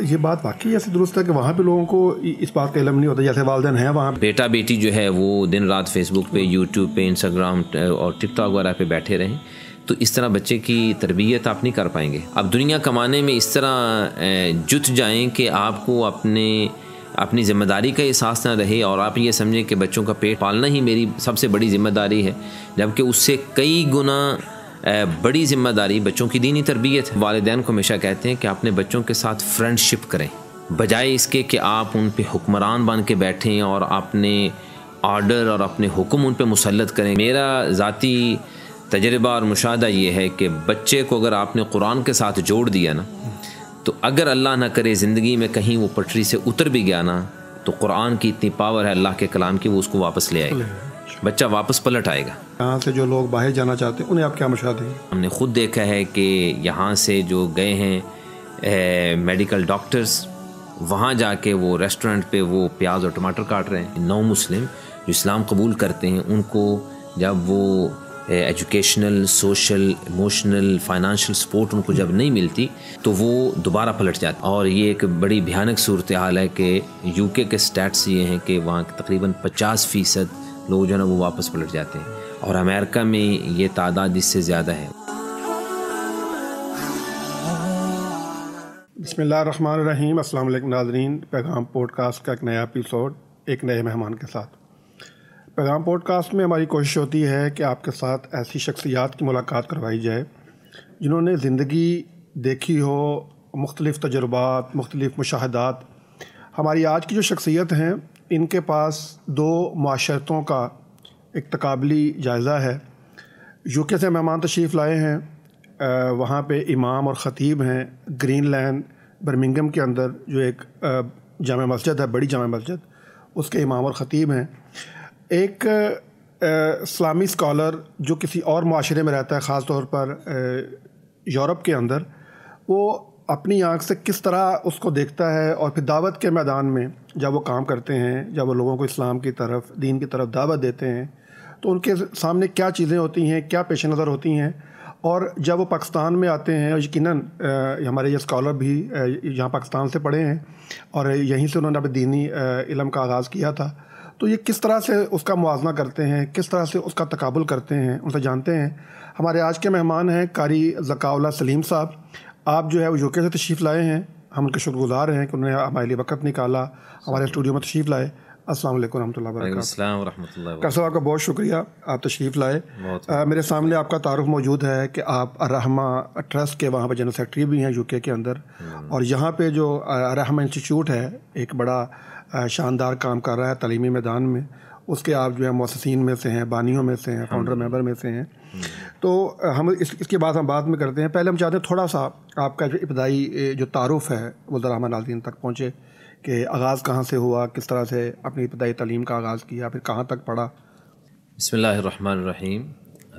ये बात वाकई ऐसे दुरुस्त है कि वहाँ पे लोगों को इस बात का इलम नहीं होता जैसे वाले हैं वहाँ बेटा बेटी जो है वो दिन रात फेसबुक पे यूट्यूब पे इंस्टाग्राम और टिकटॉक वगैरह पे बैठे रहें तो इस तरह बच्चे की तरबियत आप नहीं कर पाएंगे आप दुनिया कमाने में इस तरह जुट जाएँ कि आपको अपने अपनी ज़िम्मेदारी का एहसास ना रहे और आप ये समझें कि बच्चों का पेट पालना ही मेरी सबसे बड़ी ज़िम्मेदारी है जबकि उससे कई गुना बड़ी ज़िम्मेदारी बच्चों की दीनी तरबियत है वालदेन को हमेशा कहते हैं कि अपने बच्चों के साथ फ्रेंडशिप करें बजाय इसके कि आप उन पर हुक्मरान बन के बैठें और अपने आर्डर और अपने हुक्म उन पर मुसलत करें मेरा ज़ाती तजर्बा और मुशाह ये है कि बच्चे को अगर आपने कुरान के साथ जोड़ दिया ना तो अगर अल्लाह ना करे ज़िंदगी में कहीं वो पटरी से उतर भी गया ना तो कुरान की इतनी पावर है अल्लाह के कलाम की वो उसको वापस ले आएगा बच्चा वापस पलट आएगा यहाँ से जो लोग बाहर जाना चाहते हैं उन्हें आप क्या मशा देंगे हमने खुद देखा है कि यहाँ से जो गए हैं मेडिकल डॉक्टर्स वहाँ जाके वो रेस्टोरेंट पे वो प्याज और टमाटर काट रहे हैं नौ मुस्लिम जो इस्लाम कबूल करते हैं उनको जब वो educational social emotional financial support उनको जब नहीं मिलती तो वो दोबारा पलट जाते और ये एक बड़ी भयानक सूरत हाल है कि यूके के स्टैट्स ये हैं कि वहाँ तकरीबन पचास फ़ीसद लोग जो है ना वो वापस पलट जाते हैं और अमेरिका में ये तादाद इससे ज़्यादा है बसमीम अल्लाम नाजरीन पैगाम पॉडकास्ट का एक नया एपिसोड एक नए मेहमान के साथ पैगाम पॉडकास्ट में हमारी कोशिश होती है कि आपके साथ ऐसी शख्सियात की मुलाकात करवाई जाए जिन्होंने ज़िंदगी देखी हो मुख्तलिफ़ तजुर्बात मुख्तलिफ़ मुशाहदात हमारी आज की जो शख्सियत हैं इनके पास दो माशरतों का एक तकबली जायज़ा है यूके से मेहमान तशरीफ़ लाए हैं वहाँ पे इमाम और ख़तीब हैं ग्रीन लैंड बर्मिंगम के अंदर जो एक जाम मस्जिद है बड़ी जाम मस्जिद उसके इमाम और ख़तीब हैं एक इस्लामी स्कॉलर जो किसी और माशरे में रहता है ख़ास तौर पर यूरोप के अंदर वो अपनी आँख से किस तरह उसको देखता है और फिर दावत के मैदान में जब वो काम करते हैं जब वो लोगों को इस्लाम की तरफ दीन की तरफ दावत देते हैं तो उनके सामने क्या चीज़ें होती हैं क्या पेश नज़र होती हैं और जब वो पाकिस्तान में आते हैं यकीन हमारे ये स्कॉलर भी यहाँ पाकिस्तान से पढ़े हैं और यहीं से उन्होंने अपने दीनी इलम का आगाज़ किया था तो ये किस तरह से उसका मुआजना करते हैं किस तरह से उसका तकबुल करते हैं उनसे जानते हैं हमारे आज के मेहमान हैं कारी जकाउला सलीम साहब आप जो है वो यूके से तशरीफ़ लाए हैं हम उनके शुक्रगुजार हैं कि उन्होंने हमारे लिए वक्त निकाला हमारे स्टूडियो में तशरीफ़ लाए अस्सलाम वालेकुम रहमतुल्लाह वबरकातुहू सर आपका बहुत शुक्रिया आप तशरीफ़ लाए आ, मेरे सामने आपका तारुफ मौजूद है कि आप रहमा ट्रस्ट के वहाँ पर जनरल सेक्रेटरी भी हैं यूके के अंदर हम्म। और यहाँ पे जो रहमा इंस्टीट्यूट है एक बड़ा शानदार काम कर रहा है तलीमी मैदान में उसके आप जो है मोसिन में से हैं बानियों में से हैं फाउंडर मेंबर हम्म। में से हैं हम्म। तो हम इस, इसके बाद हम बात में करते हैं पहले हम चाहते हैं थोड़ा सा आपका जो इब्तदाई जो तारुफ़ है वो ज़रा नाजीन तक पहुँचे कि आगाज़ कहाँ से हुआ किस तरह से अपनी इब्तदाई तलीम का आगाज़ किया फिर कहाँ तक पढ़ा बसमीम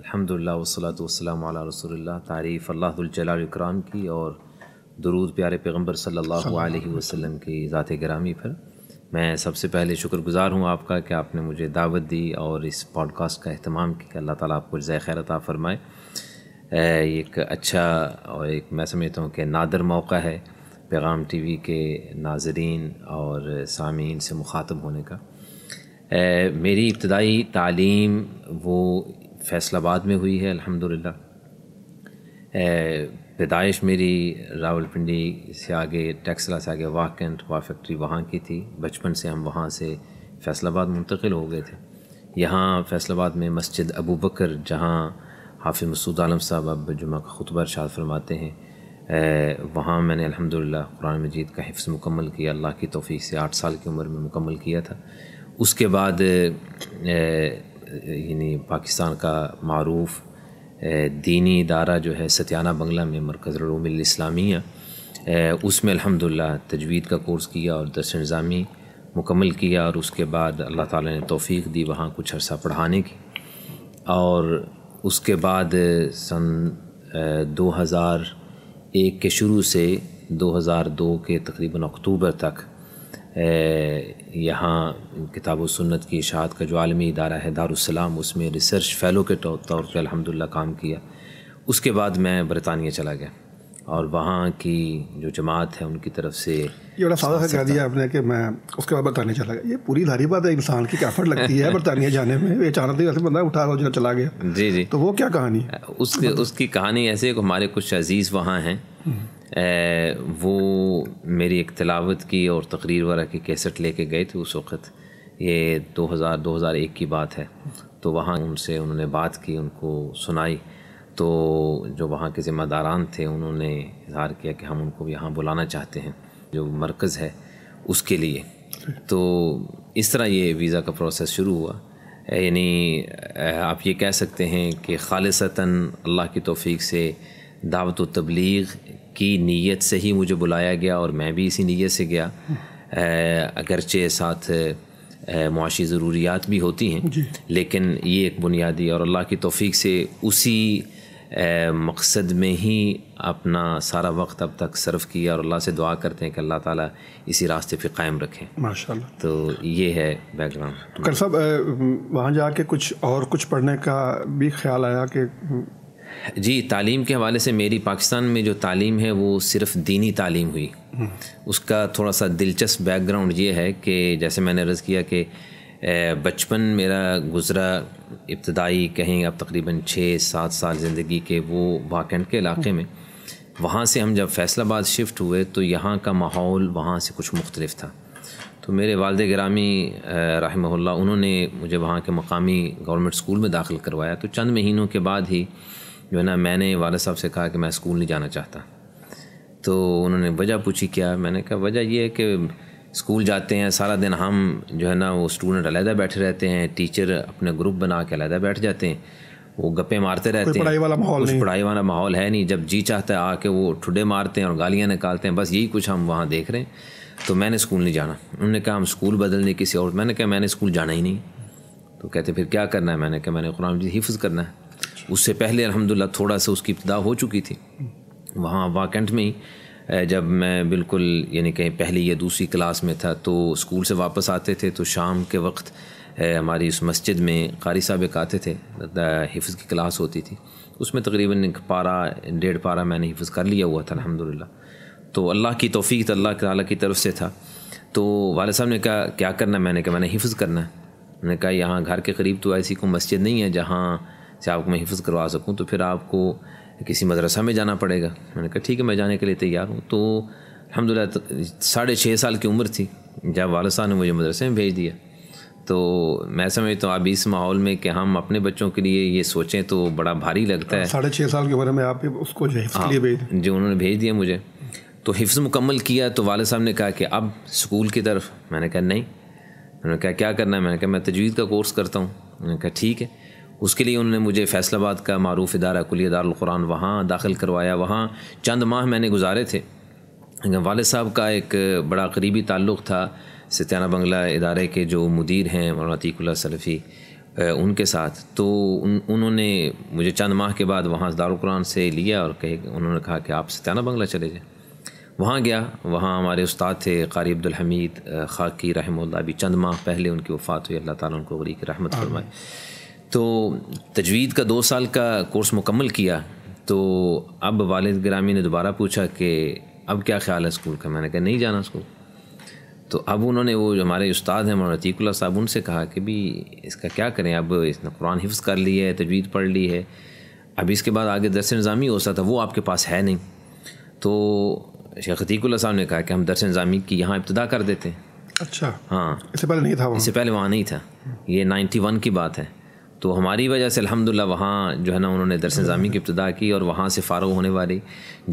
अलहमदिल्ला वसलात वसलम रसोल्ला तारीफ़ अल्लाजलाक्राम की और दरूद प्यारे पैगम्बर सल्ला वसम की ज़ात ग्रामी पर मैं सबसे पहले शुक्रगुज़ार हूँ आपका कि आपने मुझे दावत दी और इस पॉडकास्ट का अहतमाम किया अल्लाह ताला आपको जय खैर अता फ़रमाए एक अच्छा और एक मैं समझता हूँ कि नादर मौका है पैगाम टीवी के नाजरीन और सामीन से मुखातब होने का ए, मेरी इब्तदाई तालीम वो फैसलाबाद में हुई है अलहमदिल्ला पैदाइश मेरी रावलपिंडी से आगे टैक्सला से आगे वाह कैंट वाह फैक्ट्री वहाँ की थी बचपन से हम वहाँ से फैसलाबाद मुंतकिल हो गए थे यहाँ फैसलाबाद में मस्जिद अबू बकर जहाँ हाफि मसूद आलम साहब अब जुमा का खुतबा इरशाद फरमाते हैं वहाँ मैंने अल्हम्दुलिल्लाह कुरान मजीद का हिफ्स मुकम्मल किया अल्लाह की तोफ़ी से आठ साल की उम्र में मुकम्मल किया था उसके बाद यानी पाकिस्तान का मरूफ़ दीनी इदारा जो है सत्याना बंगला में मरकज़रूमिलस्लामिया उसमें अलहमदिल्ला तजवीद का कोर्स किया और दस निज़ामी मुकम्मल किया और उसके बाद अल्लाह ताला ने तोफ़ी दी वहाँ कुछ अर्सा पढ़ाने की और उसके बाद सन 2001 के शुरू से 2002 के तकरीबन अक्टूबर तक यहाँ किताब सुन्नत की इशात का जो आलमी इदारा है दारुसलाम उसमें रिसर्च फेलो के तो-, तौर पर अलहमदिल्ला काम किया उसके बाद मैं बरतानिया चला गया और वहाँ की जो जमात है उनकी तरफ से ये बड़ा सादा सा कह दिया आपने कि मैं उसके बाद बरतानिया चला गया ये पूरी धारी बात है इंसान की कैफर लगती है बरतानिया जाने में ये चाहना था तो बंदा उठा रोजना चला गया जी जी तो वो क्या कहानी है उसकी कहानी ऐसे है हमारे कुछ अजीज़ वहाँ हैं हम्म। वो मेरी एक तलावत की और तकरीर वगैरह की कैसेट लेके गए थे उस वक़्त ये 2000 2001 की बात है तो वहाँ उनसे उन्होंने बात की उनको सुनाई तो जो वहाँ के ज़िम्मेदारान थे उन्होंने इजहार किया कि हम उनको यहाँ बुलाना चाहते हैं जो मरकज़ है उसके लिए तो इस तरह ये वीज़ा का प्रोसेस शुरू हुआ यानी आप ये कह सकते हैं कि खालसता अल्लाह की तोफ़ी से दावत तबलीग की नीयत से ही मुझे बुलाया गया और मैं भी इसी नीयत से गया अगरचे साथ मुआशी ज़रूरियात भी होती हैं लेकिन ये एक बुनियादी और अल्लाह की तोफ़ी से उसी मकसद में ही अपना सारा वक्त अब तक सर्व किया और अल्लाह से दुआ करते हैं कि अल्लाह ताला इसी रास्ते पे कायम रखें माशा तो ये है बैकग्राउंड तो कर साहब वहाँ जाके कुछ और कुछ पढ़ने का भी ख्याल आया कि जी तालीम के हवाले से मेरी पाकिस्तान में जो तालीम है वो सिर्फ दीनी तालीम हुई हम्म। उसका थोड़ा सा दिलचस्प बैकग्राउंड ये है कि जैसे मैंने अर्ज़ किया कि बचपन मेरा गुज़रा इब्तदाई कहें अब तकरीबन छः सात साल ज़िंदगी के वो वाकंड के इलाके हम्म। में वहाँ से हम जब फैसलाबाद शिफ्ट हुए तो यहाँ का माहौल वहाँ से कुछ मुख्तलिफ था तो मेरे वालद ग्रामी रहमल्ला उन्होंने मुझे वहाँ के मकामी गवर्नमेंट स्कूल में दाखिल करवाया तो चंद महीनों के बाद ही जो है ना मैंने वालद साहब से कहा कि मैं स्कूल नहीं जाना चाहता तो उन्होंने वजह पूछी क्या मैंने कहा वजह यह है कि स्कूल जाते हैं सारा दिन हम जो है ना वो स्टूडेंट अलहदा बैठे रहते हैं टीचर अपने ग्रुप बना के अलहदा बैठ जाते हैं वो गप्पे मारते रहते हैं पढ़ाई वाला माहौल नहीं पढ़ाई वाला माहौल है नहीं जब जी चाहता है आके वो ठुडे मारते हैं और गालियाँ निकालते हैं बस यही कुछ हम वहाँ देख रहे हैं तो मैंने स्कूल नहीं जाना उन्होंने कहा हम स्कूल बदलने किसी और मैंने कहा मैंने स्कूल जाना ही नहीं तो कहते फिर क्या करना है मैंने कहा मैंने कुरान जी हिफ्ज़ करना है उससे पहले अलहमदिल्ला थोड़ा सा उसकी इब्तदा हो चुकी थी वहाँ वाकेंट में ही जब मैं बिल्कुल यानी कहीं पहली या दूसरी क्लास में था तो स्कूल से वापस आते थे तो शाम के वक्त हमारी उस मस्जिद में कारी साहब एक आते थे हिफ्ज़ की क्लास होती थी उसमें तकरीबन एक पारा डेढ़ पारा मैंने हिफ्ज़ कर लिया हुआ था अलहमदिल्ला तो अल्लाह की तोफ़ी अल्लाह ताली की तरफ से था तो वाल साहब ने कहा क्या करना मैंने कहा मैंने हिफ्ज़ करना है मैंने कहा यहाँ घर के करीब तो ऐसी कोई मस्जिद नहीं है जहाँ से आपको मैं हिफ़ करवा सकूँ तो फिर आपको किसी मदरसा में जाना पड़ेगा मैंने कहा ठीक है मैं जाने के लिए तैयार हूँ तो अलहमदिल्ला तो साढ़े छः साल की उम्र थी जब वाल साहब ने मुझे मदरसे में भेज दिया तो मैं समझता हूँ अब इस माहौल में कि हम अपने बच्चों के लिए ये सोचें तो बड़ा भारी लगता है साढ़े छः साल की उम्र में आप उसको जो हाँ, लिए भेज हाँ, जो उन्होंने भेज दिया मुझे तो हिफ्स मुकम्मल किया तो वाल साहब ने कहा कि अब स्कूल की तरफ मैंने कहा नहीं उन्होंने कहा क्या करना है मैंने कहा मैं तजवीज़ का कोर्स करता हूँ उन्होंने कहा ठीक है उसके लिए उन्होंने मुझे फैसलाबाद का मरूफ इदारा कुल दारक़ुरान वहाँ दाखिल करवाया वहाँ चंद माह मैंने गुजारे थे वाल साहब का एक बड़ा करीबी ताल्लुक़ था सत्याना बंगला इदारे के जो मुदीर हैं मौलाना सलफ़ी उनके साथ तो उन उन्होंने मुझे चंद माह के बाद वहाँ दारुकुरान से लिया और कहे उन्होंने कहा कि आप सत्याना बंगला चले जाएँ वहाँ गया वहाँ हमारे उस्ताद थे कारी अब्दुल हमीद खाकी रहमल्ला अभी चंद माह पहले उनकी वफ़ात हुई अल्लाह ताली उनको की रहमत फरमाए तो तजवीद का दो साल का कोर्स मुकम्मल किया तो अब वालद ग्रामी ने दोबारा पूछा कि अब क्या ख्याल है स्कूल का मैंने कहा नहीं जाना स्कूल तो अब उन्होंने वो हमारे उस्ताद हैं मौलाना तीकुल्ला साहब उनसे कहा कि भी इसका क्या करें अब इसने कुरान हिफ्ज़ कर ली है तजवीद पढ़ ली है अब इसके बाद आगे दरस नज़ामी हो सकता वो आपके पास है नहीं तो शेख तीकुल्ला साहब ने कहा कि हम दरस नज़ामी की यहाँ इब्तदा कर देते हैं अच्छा हाँ इससे पहले नहीं था इससे पहले वहाँ नहीं था ये नाइन्टी वन की बात है तो हमारी वजह से अलहमदिल्ला वहाँ जो है ना उन्होंने दरस नज़ामी की इब्तदा की और वहाँ से फ़ारग होने वाली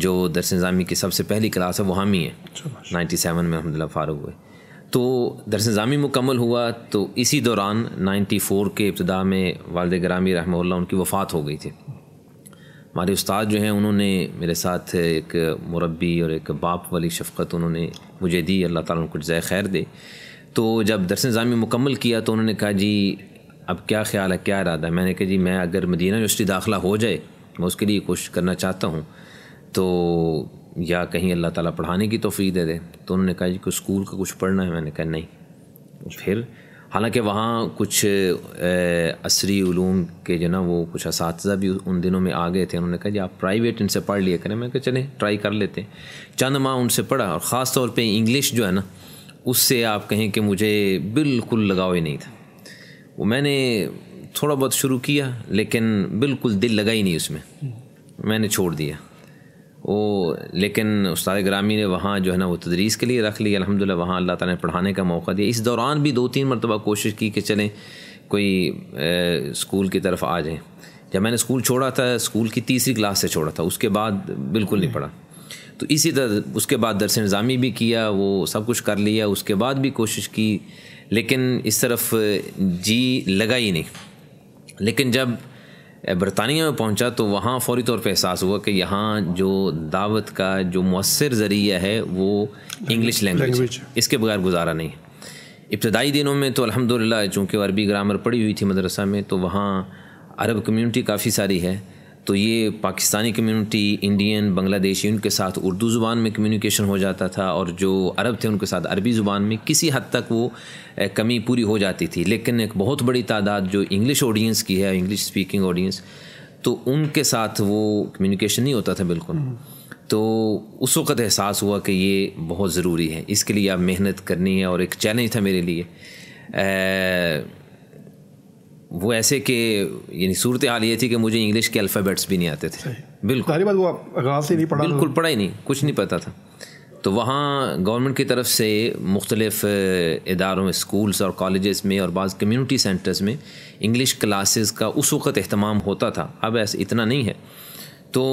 जो दरस नज़ामी की सबसे पहली क्लास है वो हम ही है नाइन्टी सेवन में अलहमदिल्ला फ़ारग हुए तो दरस नज़ामी मुकम्मल हुआ तो इसी दौरान नाइन्टी फ़ोर के इब्तदा में वालद ग्रामी रहमल्ला उनकी वफ़ात हो गई थी हमारे उस्ताद जो हैं उन्होंने मेरे साथ एक मुरबी और एक बाप वाली शफ़क़त उन्होंने मुझे दी अल्लाह ताला उनको जय खैर दे तो जब दरस नज़ामी मुकम्मल किया तो उन्होंने कहा जी अब क्या ख्याल है क्या इरादा है मैंने कहा जी मैं अगर मदीना यूनिवर्सिटी दाखिला हो जाए मैं उसके लिए कोशिश करना चाहता हूँ तो या कहीं अल्लाह ताला पढ़ाने की तोफ़ी दे दे तो उन्होंने कहा जी कि स्कूल का कुछ पढ़ना है मैंने कहा नहीं फिर हालांकि वहाँ कुछ असरी ूम के जो ना वो कुछ इस भी उन दिनों में आ गए थे उन्होंने कहा जी आप प्राइवेट इनसे पढ़ लिया करें मैंने कहा चलें ट्राई कर लेते हैं चंद माह उनसे पढ़ा और ख़ास तौर पर इंग्लिश जो है ना उससे आप कहें कि मुझे बिल्कुल लगाव ही नहीं था वो मैंने थोड़ा बहुत शुरू किया लेकिन बिल्कुल दिल लगा ही नहीं उसमें मैंने छोड़ दिया वो लेकिन उस्ताद ग्रामी ने वहाँ जो है ना वो तदरीस के लिए रख ली अलहमदिल्ला वहाँ अल्लाह ताला ने पढ़ाने का मौका दिया इस दौरान भी दो तीन मरतबा कोशिश की कि चलें कोई स्कूल की तरफ आ जाएं जब मैंने स्कूल छोड़ा था स्कूल की तीसरी क्लास से छोड़ा था उसके बाद बिल्कुल नहीं पढ़ा तो इसी तरह उसके बाद दरस नज़ामी भी किया वो सब कुछ कर लिया उसके बाद भी कोशिश की लेकिन इस तरफ जी लगा ही नहीं लेकिन जब बरतानिया में पहुंचा तो वहाँ फौरी तौर पे एहसास हुआ कि यहाँ जो दावत का जो मौसर ज़रिया है वो इंग्लिश लैंग्वेज इसके बगैर गुजारा नहीं इब्तदाई दिनों में तो अलहमदिल्ला चूँकि अरबी ग्रामर पढ़ी हुई थी मदरसा में तो वहाँ अरब कम्युनिटी काफ़ी सारी है तो ये पाकिस्तानी कम्युनिटी इंडियन बांग्लादेशी उनके साथ उर्दू ज़ुबान में कम्युनिकेशन हो जाता था और जो अरब थे उनके साथ अरबी ज़ुबान में किसी हद तक वो कमी पूरी हो जाती थी लेकिन एक बहुत बड़ी तादाद जो इंग्लिश ऑडियंस की है इंग्लिश स्पीकिंग ऑडियंस तो उनके साथ वो कम्युनिकेशन नहीं होता था बिल्कुल हम्म। तो उस वक़्त एहसास हुआ कि ये बहुत ज़रूरी है इसके लिए आप मेहनत करनी है और एक चैलेंज था मेरे लिए वो ऐसे कि यानी सूरत हाल ये थी कि मुझे इंग्लिश के अल्फ़ाबेट्स भी नहीं आते थे बिल्कुल बात वो आगाज़ से नहीं पढ़ा बिल्कुल पढ़ा ही नहीं कुछ नहीं पता था तो वहाँ गवर्नमेंट की तरफ से मुख्तलिफ़ इदारों में स्कूल्स और कॉलेज़ में और बाज़ कम्यूनिटी सेंटर्स में इंग्लिश क्लासेस का उस वक़्त अहतमाम होता था अब ऐसा इतना नहीं है तो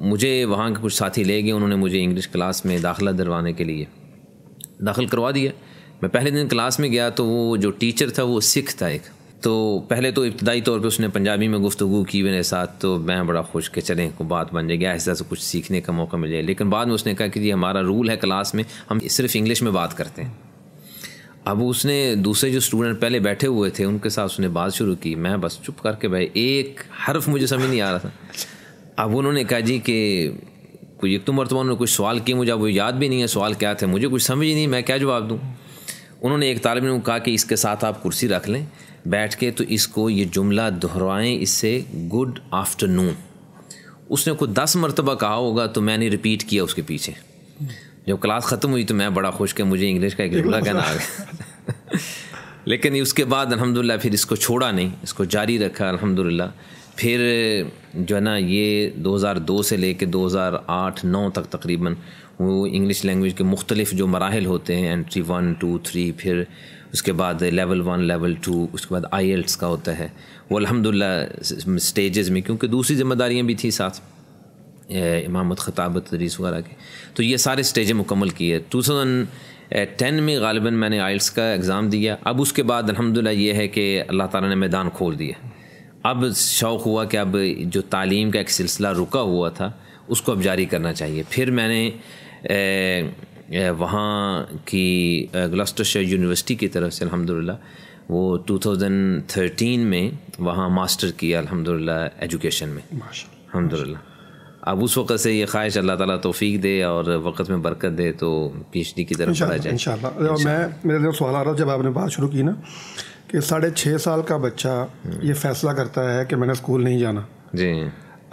मुझे वहाँ के कुछ साथी ले गए उन्होंने मुझे इंग्लिश क्लास में दाखिला दिलवाने के लिए दाखिल करवा दिया मैं पहले दिन क्लास में गया तो वो जो टीचर था वो सिख था एक तो पहले तो इब्तदाई तौर पे उसने पंजाबी में गुफ्तु की मेरे साथ तो मैं बड़ा खुश के चलें को बात बन जाएगी ऐसे से कुछ सीखने का मौका मिले लेकिन बाद में उसने कहा कि जी हमारा रूल है क्लास में हम सिर्फ इंग्लिश में बात करते हैं अब उसने दूसरे जो स्टूडेंट पहले बैठे हुए थे उनके साथ उसने बात शुरू की मैं बस चुप करके भाई एक हर्फ मुझे समझ नहीं आ रहा था अब उन्होंने कहा जी कि कोई एक तो मरतबा उन्होंने कुछ सवाल किए मुझे अब वो याद भी नहीं है सवाल क्या थे मुझे कुछ समझ ही नहीं मैं क्या जवाब दूँ उन्होंने एक तालब ने कहा कि इसके साथ आप कुर्सी रख लें बैठ के तो इसको ये जुमला दोहराएं इससे गुड आफ्टरनून उसने को दस मरतबा कहा होगा तो मैंने रिपीट किया उसके पीछे जब क्लास ख़त्म हुई तो मैं बड़ा खुश कि मुझे इंग्लिश का एक जुमला कहना आ गया लेकिन उसके बाद अलहमदिल्ला फिर इसको छोड़ा नहीं इसको जारी रखा अलहमदिल्ला फिर जो है ना ये 2002 से ले कर 2008-9 तक तकरीबन वो इंग्लिश लैंग्वेज के मुख्तलिफ जो मराहल होते हैं एंट्री वन टू थ्री फिर उसके बाद लेवल वन लेवल टू उसके बाद आई का होता है वो अलहमदिल्ला स्टेजेस में क्योंकि दूसरी जिम्मेदारियाँ भी थी साथ इमामत खताबत तदरीस वगैरह के तो ये सारे स्टेजें मुकम्मल किए टू थाउजेंड टेन में गालिबा मैंने आइल्स का एग्ज़ाम दिया अब उसके बाद अलहमदिल्ला ये है कि अल्लाह ताला ने मैदान खोल दिया अब शौक़ हुआ कि अब जो तालीम का एक सिलसिला रुका हुआ था उसको अब जारी करना चाहिए फिर मैंने ए, वहाँ की ग्लास्टरशर यूनिवर्सिटी की तरफ से अलहमदिल्ला वो 2013 में वहाँ मास्टर किया अल्हम्दुलिल्लाह एजुकेशन में अलहमदिल्ला अब उस वक्त से ये ख्वाहिश अल्लाह ताला तौफीक दे और वक्त में बरकत दे तो पी एच डी की तरफ जाए इंशाल्लाह मैं मेरे दिल सवाल आ रहा जब आपने बात शुरू की ना कि साढ़े छः साल का बच्चा हम्म। ये फैसला करता है कि मैंने स्कूल नहीं जाना जी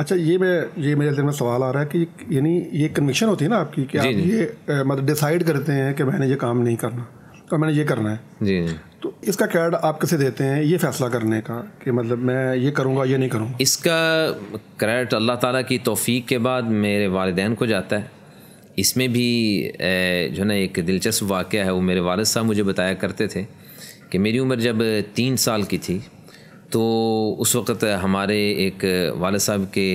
अच्छा ये मैं ये मेरे दिल में सवाल आ रहा है कि यानी ये कन्विक्शन होती है ना आपकी कि आप ये मतलब डिसाइड करते हैं कि मैंने ये काम नहीं करना और मैंने ये करना है जी जी तो इसका कैड आप किसे देते हैं ये फैसला करने का कि मतलब मैं ये करूँगा ये नहीं करूँगा इसका क्रेडिट अल्लाह ताला की तोफ़ी के बाद मेरे वालदेन को जाता है इसमें भी जो है ना एक दिलचस्प वाक़ है वो मेरे वालद साहब मुझे बताया करते थे कि मेरी उम्र जब तीन साल की थी तो उस वक़्त हमारे एक वाल साहब के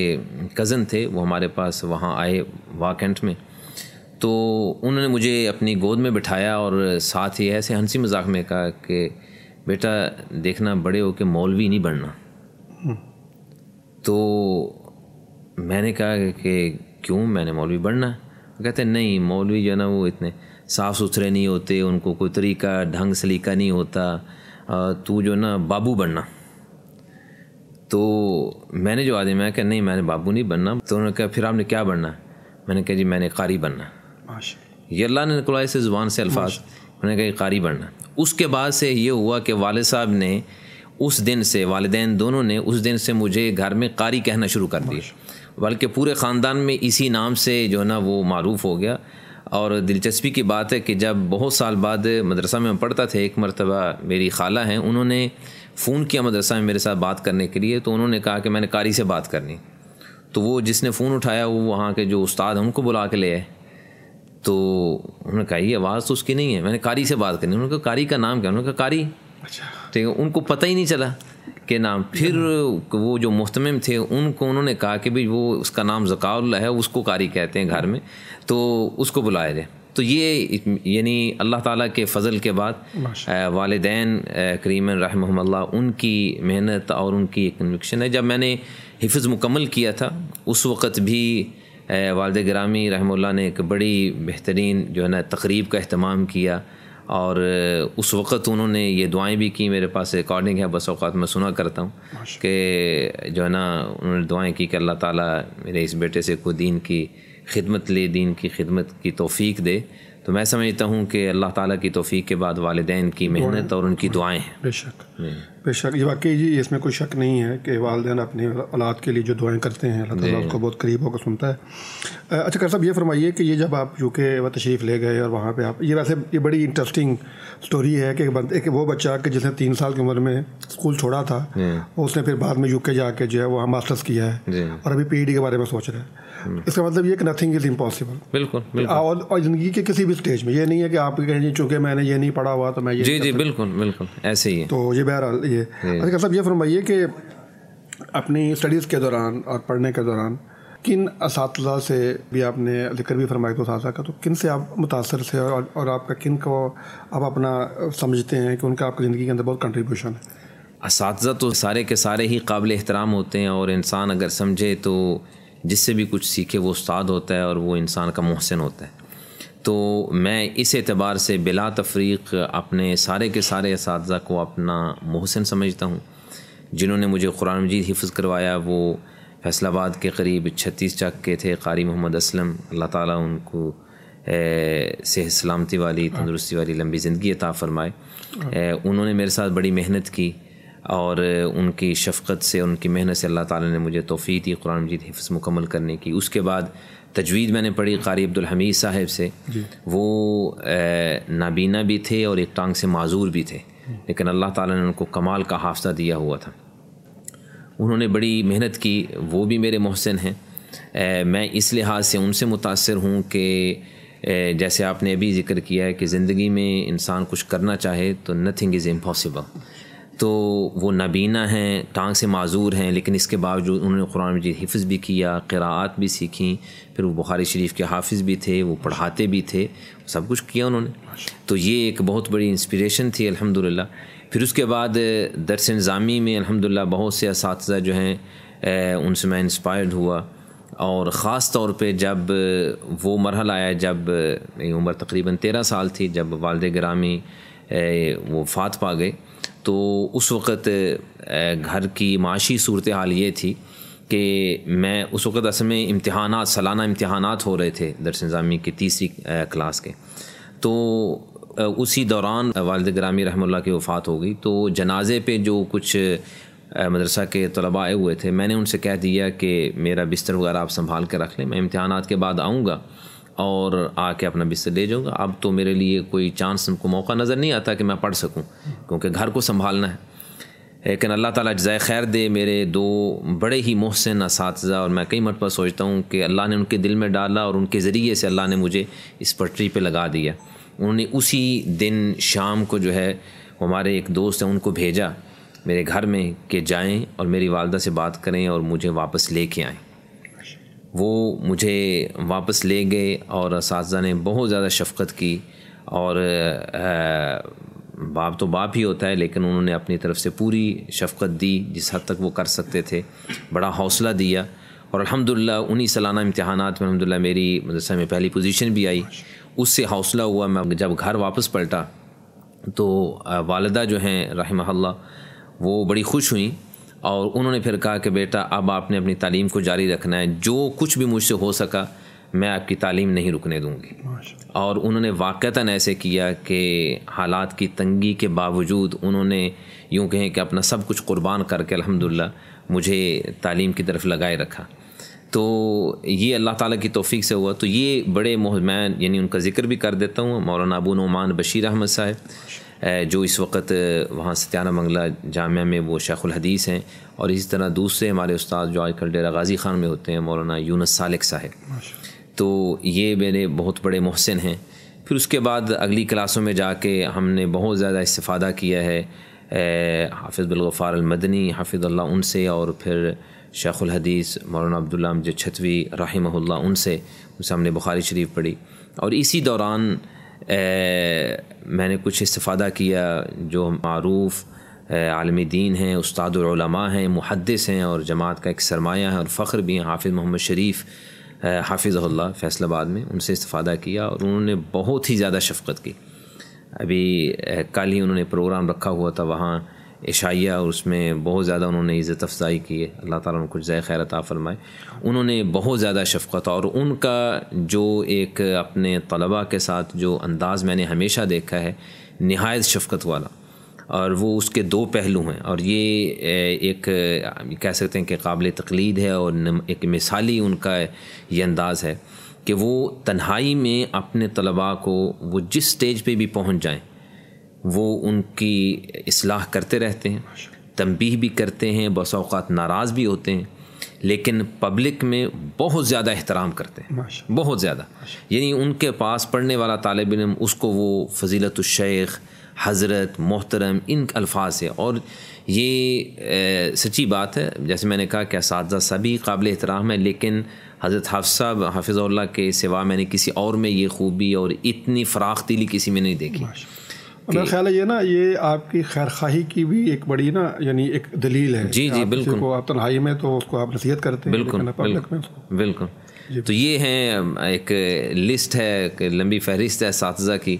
कज़न थे वो हमारे पास वहाँ आए वाकेंट में तो उन्होंने मुझे अपनी गोद में बिठाया और साथ ही ऐसे हंसी मजाक में कहा कि बेटा देखना बड़े हो के मौलवी नहीं बनना हम्म। तो मैंने कहा कि क्यों मैंने मौलवी बढ़ना कहते नहीं मौलवी जो है ना वो इतने साफ़ सुथरे नहीं होते उनको कोई तरीका ढंग सलीका नहीं होता तू जो ना बाबू बनना तो मैंने जो आदमी मैं कहा नहीं मैंने बाबू नहीं बनना तो उन्होंने कहा फिर आपने क्या बनना मैंने कहा जी मैंने कारी बनना ये अल्लाह ने निकला इस ज़ुबान से अल्फाज उन्होंने कहा कारी बनना उसके बाद से ये हुआ कि वाल साहब ने उस दिन से वालदे दोनों ने उस दिन से मुझे घर में कारी कहना शुरू कर दिया बल्कि पूरे ख़ानदान में इसी नाम से जो है ना वो मरूफ हो गया और दिलचस्पी की बात है कि जब बहुत साल बाद मदरसा में पढ़ता थे एक मरतबा मेरी खाला हैं उन्होंने फ़ोन किया मदरसा में मेरे साथ बात करने के लिए तो उन्होंने कहा कि मैंने कारी से बात करनी तो वो जिसने फ़ोन उठाया वो वहाँ के जो उस्ताद हैं उनको बुला के ले आए तो उन्होंने कहा ये आवाज़ तो उसकी नहीं है मैंने कारी से बात करनी उन्होंने कहा कारी का नाम क्या उन्होंने कहा कारी अच्छा। ठीक है उनको पता ही नहीं चला के नाम फिर वो जो मुहतम थे उनको उन्होंने कहा कि भाई वो उसका नाम जकाउल्ला है उसको कारी कहते हैं घर में तो उसको बुलाया जाए तो ये यानी अल्लाह ताला के फ़ज़ल के बाद वालदेन करीम रहमल्ला उनकी मेहनत और उनकी एक कन्विक्शन है जब मैंने हिफ्ज़ मुकम्मल किया था उस वक़्त भी वालद ग्रामी रहमल्ला ने एक बड़ी बेहतरीन जो है ना तकरीब का अहतमाम किया और उस वक़्त उन्होंने ये दुआएं भी की मेरे पास रिकॉर्डिंग है बस अवत मैं सुना करता हूँ कि जो है ना उन्होंने दुआएं की कि अल्लाह ताला मेरे इस बेटे से को दीन की खिदमत ले दीन की खिदमत की तोफ़ी दे तो मैं समझता हूँ कि अल्लाह ताला की तोफ़ी के बाद वालदेन की मेहनत और उनकी दुआएं हैं बेशक हम्म। बेशक ये वाकई जी इसमें कोई शक नहीं है कि वालदेन अपने औलाद के लिए जो दुआएं करते हैं अल्लाह ताला उसको बहुत करीब होकर सुनता है अच्छा कर साहब ये फरमाइए कि ये जब आप यू के व तशरीफ़ ले गए और वहाँ पर आप ये वैसे ये बड़ी इंटरेस्टिंग स्टोरी है कि एक वो बच्चा कि जिसने तीन साल की उम्र में स्कूल छोड़ा था उसने फिर बाद में यू के जाके जो है वहाँ मास्टर्स किया है और अभी पी e के बारे में सोच रहे हैं हम्म। इसका मतलब ये कि नथिंग इज इम्पॉसिबल बिल्कुल बिल्कुल और, ज़िंदगी के किसी भी स्टेज में ये नहीं है कि आप कहें चूंकि चूँकि मैंने ये नहीं पढ़ा हुआ तो मैं ये जी जी बिल्कुल बिल्कुल ऐसे ही तो ये बहरहाल ये अच्छा सब ये फरमाइए कि अपनी स्टडीज़ के दौरान और पढ़ने के दौरान किन इस से भी आपने जिक्र भी फरमाया तो उस का तो किन से आप मुतासर थे और, और आपका किन को आप अपना समझते हैं कि उनका आपकी ज़िंदगी के अंदर बहुत कंट्रीब्यूशन है इस तो सारे के सारे ही काबिल एहतराम होते हैं और इंसान अगर समझे तो जिससे भी कुछ सीखे वो उस्ताद होता है और वो इंसान का मोहसिन होता है तो मैं इस एतबार से बिला तफरीक अपने सारे के सारे इस को अपना मोहसिन समझता हूँ जिन्होंने मुझे कुरान मजीद हिफ़ करवाया वो फैसलाबाद के करीब छत्तीस चक के थे कारी मोहम्मद असलम अल्लाह ताली उनको सेहत सलामती वाली तंदरुस्ती वाली लंबी ज़िंदगी अता फ़रमाए उन्होंने मेरे साथ बड़ी मेहनत की और उनकी शफ़त से उनकी मेहनत से अल्लाह ताला ने मुझे तोफ़ी दी कुरान मजीद हिफ्स मुकम्मल करने की उसके बाद तजवीद मैंने पढ़ी कारी अब्दुलहमीद साहब से वो नाबीना भी थे और एक टांग से माजूर भी थे लेकिन अल्लाह ताला ने उनको कमाल का हाफ़ा दिया हुआ था उन्होंने बड़ी मेहनत की वो भी मेरे मोहसिन हैं मैं इस लिहाज से उनसे मुतासर हूँ कि जैसे आपने अभी ज़िक्र किया है कि ज़िंदगी में इंसान कुछ करना चाहे तो नथिंग इज़ इम्पॉसिबल तो वो नबीना हैं टांग से माजूर हैं लेकिन इसके बावजूद उन्होंने कुरान मजीद हिफ्ज़ भी किया क़रात भी सीखी फिर वो बुखारी शरीफ के हाफिज़ भी थे वो पढ़ाते भी थे सब कुछ किया उन्होंने तो ये एक बहुत बड़ी इंस्पिरेशन थी अल्हम्दुलिल्लाह फिर उसके बाद दरस नज़ामी में अलहमदिल्ला बहुत से इस जो हैं उनसे मैं इंस्पायर्ड हुआ और ख़ास तौर पर जब वो मरहल आया जब उम्र तकरीबन तेरह साल थी जब वालद ग्रामी वो फात पा गए तो उस वक़्त घर की माशी सूरत हाल ये थी कि मैं उस वक़्त असल में इम्तहान सालाना इम्तहान हो रहे थे दरस नज़ामी के तीसरी क्लास के तो उसी दौरान वालद ग्रामी रहमल्ला की वफ़ात हो गई तो जनाजे पे जो कुछ मदरसा के तलबा आए हुए थे मैंने उनसे कह दिया कि मेरा बिस्तर वगैरह आप संभाल के रख लें मैं इम्तहान के बाद आऊँगा और आके अपना बिस्तर ले जाऊंगा अब तो मेरे लिए कोई चांस को मौका नज़र नहीं आता कि मैं पढ़ सकूँ क्योंकि घर को संभालना है लेकिन अल्लाह ताला जजाय खैर दे मेरे दो बड़े ही मोहसिन इस और मैं कई मरतबा सोचता हूँ कि अल्लाह ने उनके दिल में डाला और उनके ज़रिए से अल्लाह ने मुझे इस पटरी पर लगा दिया उन्होंने उसी दिन शाम को जो है हमारे एक दोस्त हैं उनको भेजा मेरे घर में कि जाएं और मेरी वालदा से बात करें और मुझे वापस ले आएं वो मुझे वापस ले गए और साजा ने बहुत ज़्यादा शफकत की और बाप तो बाप ही होता है लेकिन उन्होंने अपनी तरफ से पूरी शफकत दी जिस हद तक वो कर सकते थे बड़ा हौसला दिया और अल्हम्दुलिल्लाह उन्हीं सालाना इम्तहान में अलहमदिल्ला मेरी मदरसा में पहली पोजीशन भी आई उससे हौसला हुआ मैं जब घर वापस पलटा तो वालदा जो हैं रहमल्ला वो बड़ी खुश हुई और उन्होंने फिर कहा कि बेटा अब आपने अपनी तालीम को जारी रखना है जो कुछ भी मुझसे हो सका मैं आपकी तालीम नहीं रुकने दूंगी और उन्होंने वाक़ता ऐसे किया कि हालात की तंगी के बावजूद उन्होंने यूँ कहें कि अपना सब कुछ कुर्बान करके अल्हम्दुलिल्लाह मुझे तालीम की तरफ लगाए रखा तो ये अल्लाह ताला की तोफ़ी से हुआ तो ये बड़े मैं यानी उनका ज़िक्र भी कर देता हूँ मौलाना अबू नुमान बशीर अहमद साहब जो इस वक्त वहाँ सत्याना मंगला जामिया में वो शेखुल हदीस हैं और इसी तरह दूसरे हमारे उस्ताद जो आजकल डेरा गाजी खान में होते हैं मौलाना यूनस सालिक साहब तो ये मेरे बहुत बड़े मोहसिन हैं फिर उसके बाद अगली क्लासों में जाके हमने बहुत ज़्यादा इस्ता किया है हाफिज़ बिलगफ़ार मदनी हाफिज़ उनसे और फिर शेखुल हदीस मौलाना अब्दुल्ला छतवी रही उनसे उनसे हमने बुखारी शरीफ पढ़ी और इसी दौरान मैंने कुछ इस्ता किया जो मरूफ़ आलमी दीन हैं उस्ताद हैं मुहदस हैं और जमात का एक सरमाया है और फ़ख्र भी हैं हाफिज़ मोहम्मद शरीफ़ हाफिज़ल्ला फैसलाबाद में उनसे इस्ता किया और उन्होंने बहुत ही ज़्यादा शफकत की अभी कल ही उन्होंने प्रोग्राम रखा हुआ था वहाँ इशाइया और उसमें बहुत ज़्यादा उन्होंने इज़्ज़त अफजाई की है अल्लाह ताला उनको जय खैर अता फ़रमाए उन्होंने बहुत ज़्यादा शफकत और उनका जो एक अपने तलबा के साथ जो अंदाज़ मैंने हमेशा देखा है नहायत शफकत वाला और वो उसके दो पहलू हैं और ये एक कह सकते हैं कि काबिल तकलीद है और एक मिसाली उनका ये अंदाज़ है कि वो तन्हाई में अपने तलबा को वो जिस स्टेज पे भी पहुंच जाएं वो उनकी असलाह करते रहते हैं तंबीह भी करते हैं बसात नाराज़ भी होते हैं लेकिन पब्लिक में बहुत ज़्यादा अहतराम करते हैं बहुत ज़्यादा यानी उनके पास पढ़ने वाला तालब इम उसको वो फजीलत शेख हज़रत मोहतरम इन अल्फाज से और ये ए, सच्ची बात है जैसे मैंने कहा कि इस सभी काबिल एहतराम है लेकिन हज़रत हाफ साहब हाफिज़ल्ला के सिवा मैंने किसी और में ये खूबी और इतनी फराख दिली किसी में नहीं देखी मेरा ख्याल है ये ना ये आपकी खैर खाही की भी एक बड़ी ना यानी एक दलील है जी जी बिल्कुल को आप तनहाई में तो उसको आप नसीहत करते हैं बिल्कुल बिल्कुल, तो ये हैं एक लिस्ट है एक लंबी फहरिस्त है सातजा की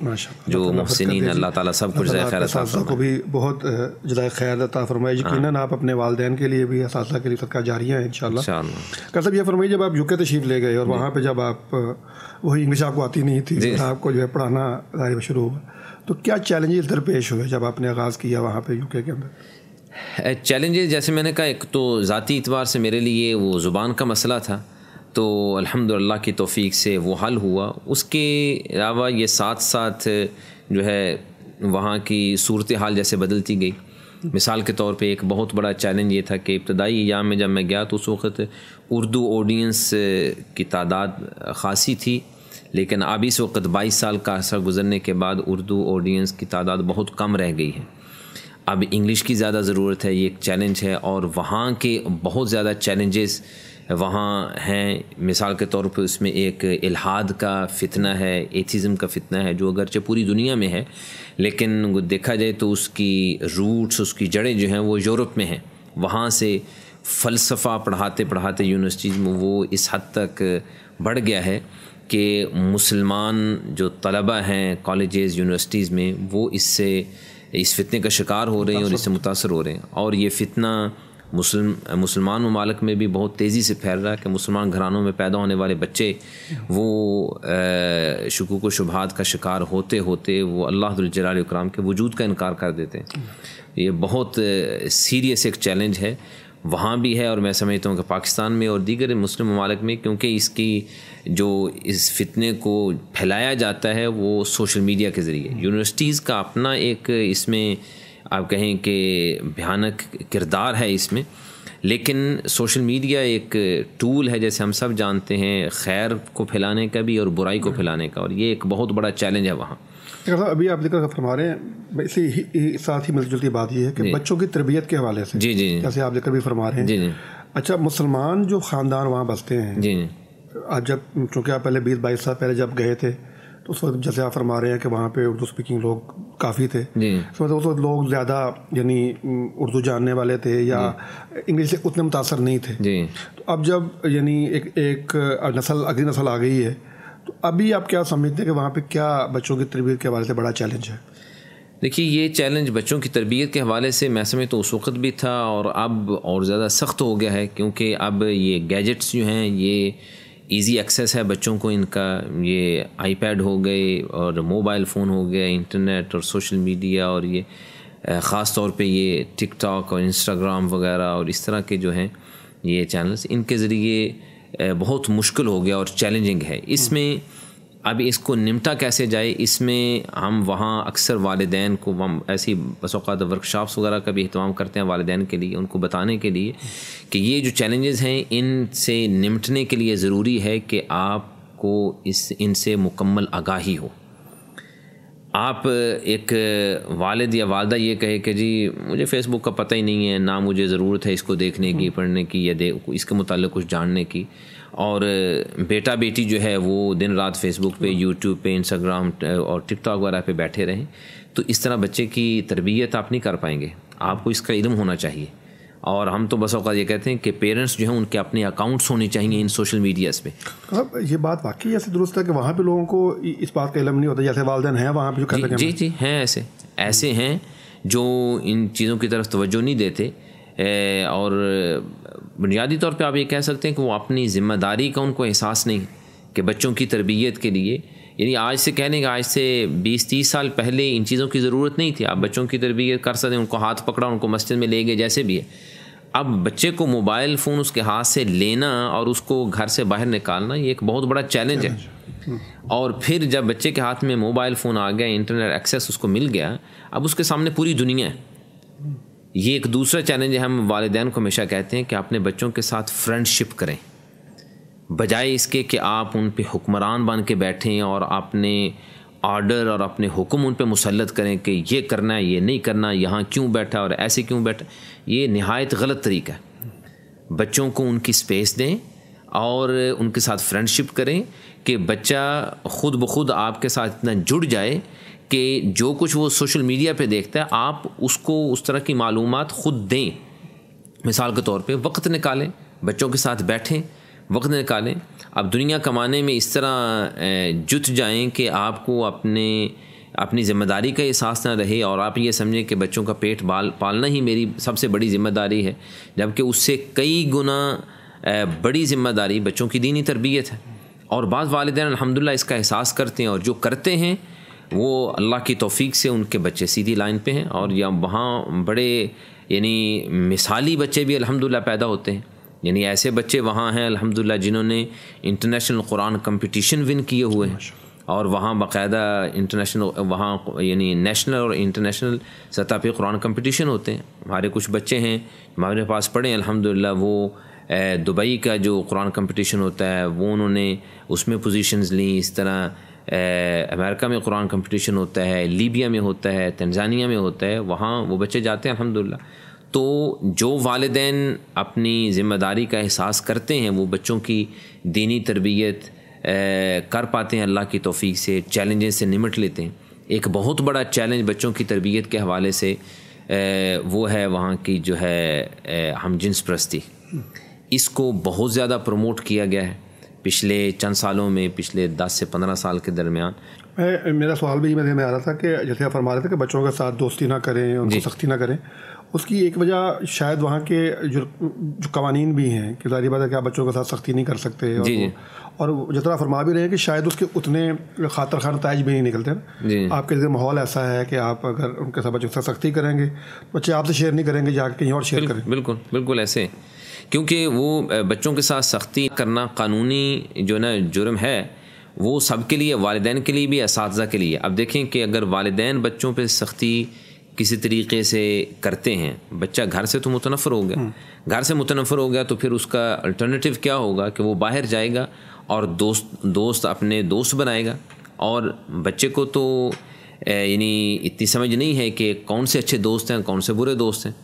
जो मुहसिन अल्लाह ताला सब कुछ खैर को भी बहुत जदाय खैर अता फरमाए हाँ। यकीन आप अपने वालदेन के लिए भी इस के लिए सदका जारी हैं इन का सब यह फरमाइए जब आप यूके तशरीफ ले गए और वहाँ पर जब आप वही इंग्लिश आपको आती नहीं थी तो आपको जो है पढ़ाना शुरू हुआ तो क्या चैलेंजेस दरपेश हुए जब आपने आगाज़ किया वहाँ पे यूके के अंदर चैलेंजेस जैसे मैंने कहा एक तो ज़ाती इतवार से मेरे लिए वो ज़ुबान का मसला था तो अल्हम्दुलिल्लाह की तोफ़ी से वो हल हुआ उसके अलावा ये साथ साथ जो है वहाँ की सूरत हाल जैसे बदलती गई मिसाल के तौर पे एक बहुत बड़ा चैलेंज ये था कि इब्तदाई याम में जब मैं गया तो उस वक्त उर्दू ऑडियंस की तादाद खासी थी लेकिन अब इस वक्त बाईस साल का असर गुजरने के बाद उर्दू ऑडियंस की तादाद बहुत कम रह गई है अब इंग्लिश की ज़्यादा ज़रूरत है ये एक चैलेंज है और वहाँ के बहुत ज़्यादा चैलेंजेस वहाँ हैं मिसाल के तौर पे उसमें एक इलाहाद का फितना है एथिज़म का फितना है जो अगरचे पूरी दुनिया में है लेकिन देखा जाए तो उसकी रूट्स उसकी जड़ें जो हैं वो यूरोप में हैं वहाँ से फ़लसफ़ा पढ़ाते पढ़ाते यूनिवर्सिटीज़ में वो इस हद तक बढ़ गया है कि मुसलमान जो तलबा हैं कॉलेज़ यूनिवर्सिटीज़ में वो इससे इस फितने का शिकार हो रहे हैं और इससे मुतासर हो रहे हैं और ये फितना मुसलम मुसलमान ममालक में भी बहुत तेज़ी से फैल रहा है कि मुसलमान घरानों में पैदा होने वाले बच्चे वो शकूक व शुभात का शिकार होते होते वो अल्लाह कराम के वजूद का इनकार कर देते हैं ये बहुत सीरियस एक चैलेंज है वहाँ भी है और मैं समझता हूँ कि पाकिस्तान में और दीगर मुस्लिम ममालक में क्योंकि इसकी जो इस फितने को फैलाया जाता है वो सोशल मीडिया के ज़रिए हम्म। यूनिवर्सिटीज़ का अपना एक इसमें आप कहें कि भयानक किरदार है इसमें लेकिन सोशल मीडिया एक टूल है जैसे हम सब जानते हैं खैर को फैलाने का भी और बुराई को हम्म। फैलाने का और ये एक बहुत बड़ा चैलेंज है वहाँ साहब अभी आप जिक्र फरमा रहे हैं इसी ही, साथ ही मिलती जुलती बात यह है कि बच्चों की तरबियत के हवाले से जी जी जैसे आप जिक्र भी फरमा रहे हैं जी जी अच्छा मुसलमान जो ख़ानदान वहाँ बसते हैं जी आज जब चूँकि आप पहले बीस बाईस साल पहले जब गए थे तो उस वक्त जैसे आप फरमा रहे हैं कि वहाँ पे उर्दू स्पीकिंग लोग काफ़ी थे तो उस वक्त लोग ज़्यादा यानी उर्दू जानने वाले थे या इंग्लिश से उतने मुतासर नहीं थे तो अब जब यानी एक एक नस्ल अगली नस्ल आ गई है तो अभी आप क्या समझते हैं कि वहाँ पे क्या बच्चों की तरबियत के हवाले से बड़ा चैलेंज है देखिए ये चैलेंज बच्चों की तरबियत के हवाले से मैं समझ तो उस वक्त भी था और अब और ज़्यादा सख्त हो गया है क्योंकि अब ये गैजेट्स जो हैं ये इजी एक्सेस है बच्चों को इनका ये आईपैड हो गए और मोबाइल फ़ोन हो गया इंटरनेट और सोशल मीडिया और ये ख़ास तौर पे ये टिकटॉक और इंस्टाग्राम वगैरह और इस तरह के जो हैं ये चैनल्स इनके ज़रिए बहुत मुश्किल हो गया और चैलेंजिंग है इसमें अब इसको निमटा कैसे जाए इसमें हम वहाँ अक्सर वालदेन को हम ऐसी बसात वर्कशॉप्स वगैरह का भी अहतमाम करते हैं वालदेन के लिए उनको बताने के लिए कि ये जो चैलेंजेस हैं इन से निमटने के लिए ज़रूरी है कि आपको इस इनसे मुकम्मल आगाही हो आप एक वालद या वालदा ये कहे कि जी मुझे फ़ेसबुक का पता ही नहीं है ना मुझे ज़रूरत है इसको देखने की हम्म। पढ़ने की या दे इसके मतलब कुछ जानने की और बेटा बेटी जो है वो दिन रात फेसबुक पे यूट्यूब हम्म। पे इंस्टाग्राम और टिकटॉक वगैरह पे बैठे रहें तो इस तरह बच्चे की तरबियत आप नहीं कर पाएंगे आपको इसका इलम होना चाहिए और हम तो बस अवकात ये कहते हैं कि पेरेंट्स जो हैं उनके अपने अकाउंट्स होने चाहिए इन सोशल मीडियाज़ पे ये बात वाकई ऐसे दुरुस्त है कि वहाँ पे लोगों को इस बात का इलम नहीं होता जैसे वालदेन हैं वहाँ पे जो जी, जी जी हैं ऐसे ऐसे हैं जो इन चीज़ों की तरफ तोज्जो नहीं देते और बुनियादी तौर पर आप ये कह सकते हैं कि वो अपनी ज़िम्मेदारी का उनको एहसास नहीं कि बच्चों की तरबियत के लिए यानी आज से कहने का आज से 20-30 साल पहले इन चीज़ों की ज़रूरत नहीं थी आप बच्चों की तरबियत कर सकते उनको हाथ पकड़ा उनको मस्जिद में ले गए जैसे भी है अब बच्चे को मोबाइल फ़ोन उसके हाथ से लेना और उसको घर से बाहर निकालना ये एक बहुत बड़ा चैलेंज है और फिर जब बच्चे के हाथ में मोबाइल फ़ोन आ गया इंटरनेट एक्सेस उसको मिल गया अब उसके सामने पूरी दुनिया है ये एक दूसरा चैलेंज है हम वालदेन को हमेशा कहते हैं कि अपने बच्चों के साथ फ्रेंडशिप करें बजाय इसके कि आप उन पर हुक्मरान बन के बैठें और अपने आर्डर और अपने हुक्म उन पर मुसलत करें कि ये करना है ये नहीं करना यहाँ क्यों बैठा और ऐसे क्यों बैठा ये नहायत गलत तरीका है बच्चों को उनकी स्पेस दें और उनके साथ फ्रेंडशिप करें कि बच्चा ख़ुद ब खुद आपके साथ इतना जुड़ जाए कि जो कुछ वो सोशल मीडिया पे देखता है आप उसको उस तरह की मालूम ख़ुद दें मिसाल के तौर पे वक्त निकालें बच्चों के साथ बैठें वक्त निकालें आप दुनिया कमाने में इस तरह जुट जाएं कि आपको अपने अपनी ज़िम्मेदारी का एहसास ना रहे और आप ये समझें कि बच्चों का पेट बाल पालना ही मेरी सबसे बड़ी ज़िम्मेदारी है जबकि उससे कई गुना बड़ी ज़िम्मेदारी बच्चों की दीनी तरबियत है और बाद वालदे अलहमदिल्ला इसका एहसास करते हैं और जो करते हैं वो अल्लाह की तोफ़ी से उनके बच्चे सीधी लाइन पर हैं और या वहाँ बड़े यानी मिसाली बच्चे भी अलहमदिल्ला पैदा होते हैं यानी ऐसे बच्चे वहाँ हैं अल्हम्दुलिल्लाह जिन्होंने इंटरनेशनल कुरान कंपटीशन विन किए हुए हैं और वहाँ बाकायदा इंटरनेशनल वहाँ यानी नेशनल और इंटरनेशनल सतह पे कुरान कंपटीशन होते हैं हमारे कुछ बच्चे हैं हमारे पास पढ़े अल्हम्दुलिल्लाह वो दुबई का जो कुरान कंपटीशन होता है वो उन्होंने उसमें पोजीशंस ली इस तरह अमेरिका में कुरान कंपटीशन होता है लीबिया में होता है तंजानिया में होता है वहाँ वो बच्चे जाते हैं अलहमदिल्ला तो जो वालदेन अपनी ज़िम्मेदारी का एहसास करते हैं वो बच्चों की दीनी तरबियत कर पाते हैं अल्लाह की तोफ़ी से चैलेंजेस से निमट लेते हैं एक बहुत बड़ा चैलेंज बच्चों की तरबियत के हवाले से वो है वहाँ की जो है हम जिन्स प्रस्ती इसको बहुत ज़्यादा प्रमोट किया गया है पिछले चंद सालों में पिछले दस से पंद्रह साल के दरमियान मेरा सवाल भी मैंने आ रहा था कि जैसे आप फरमा रहे थे कि बच्चों के साथ दोस्ती ना करें उनको सख्ती ना करें उसकी एक वजह शायद वहाँ के जो जो कवानीन भी हैं कि जारी बात है कि आप बच्चों के साथ सख्ती नहीं कर सकते और, जी और जिस तरह फरमा भी रहे हैं कि शायद उसके उतने खातर खान नतज भी नहीं निकलते हैं आपके लिए माहौल ऐसा है कि आप अगर उनके साथ बच्चों के साथ सख्ती करेंगे बच्चे आपसे शेयर नहीं करेंगे जाके कहीं और शेयर करेंगे बिल्कुल बिल्कुल ऐसे क्योंकि वो बच्चों के साथ सख्ती करना कानूनी जो ना जुर्म है वो सब के लिए वालदे के लिए भी इस के लिए अब देखें कि अगर वालदे बच्चों पर सख्ती किसी तरीके से करते हैं बच्चा घर से तो मुतनफ़र हो गया हम्म। घर से मुतनफ़र हो गया तो फिर उसका अल्टरनेटिव क्या होगा कि वो बाहर जाएगा और दोस्त दोस्त अपने दोस्त बनाएगा और बच्चे को तो यानी इतनी समझ नहीं है कि कौन से अच्छे दोस्त हैं कौन से बुरे दोस्त हैं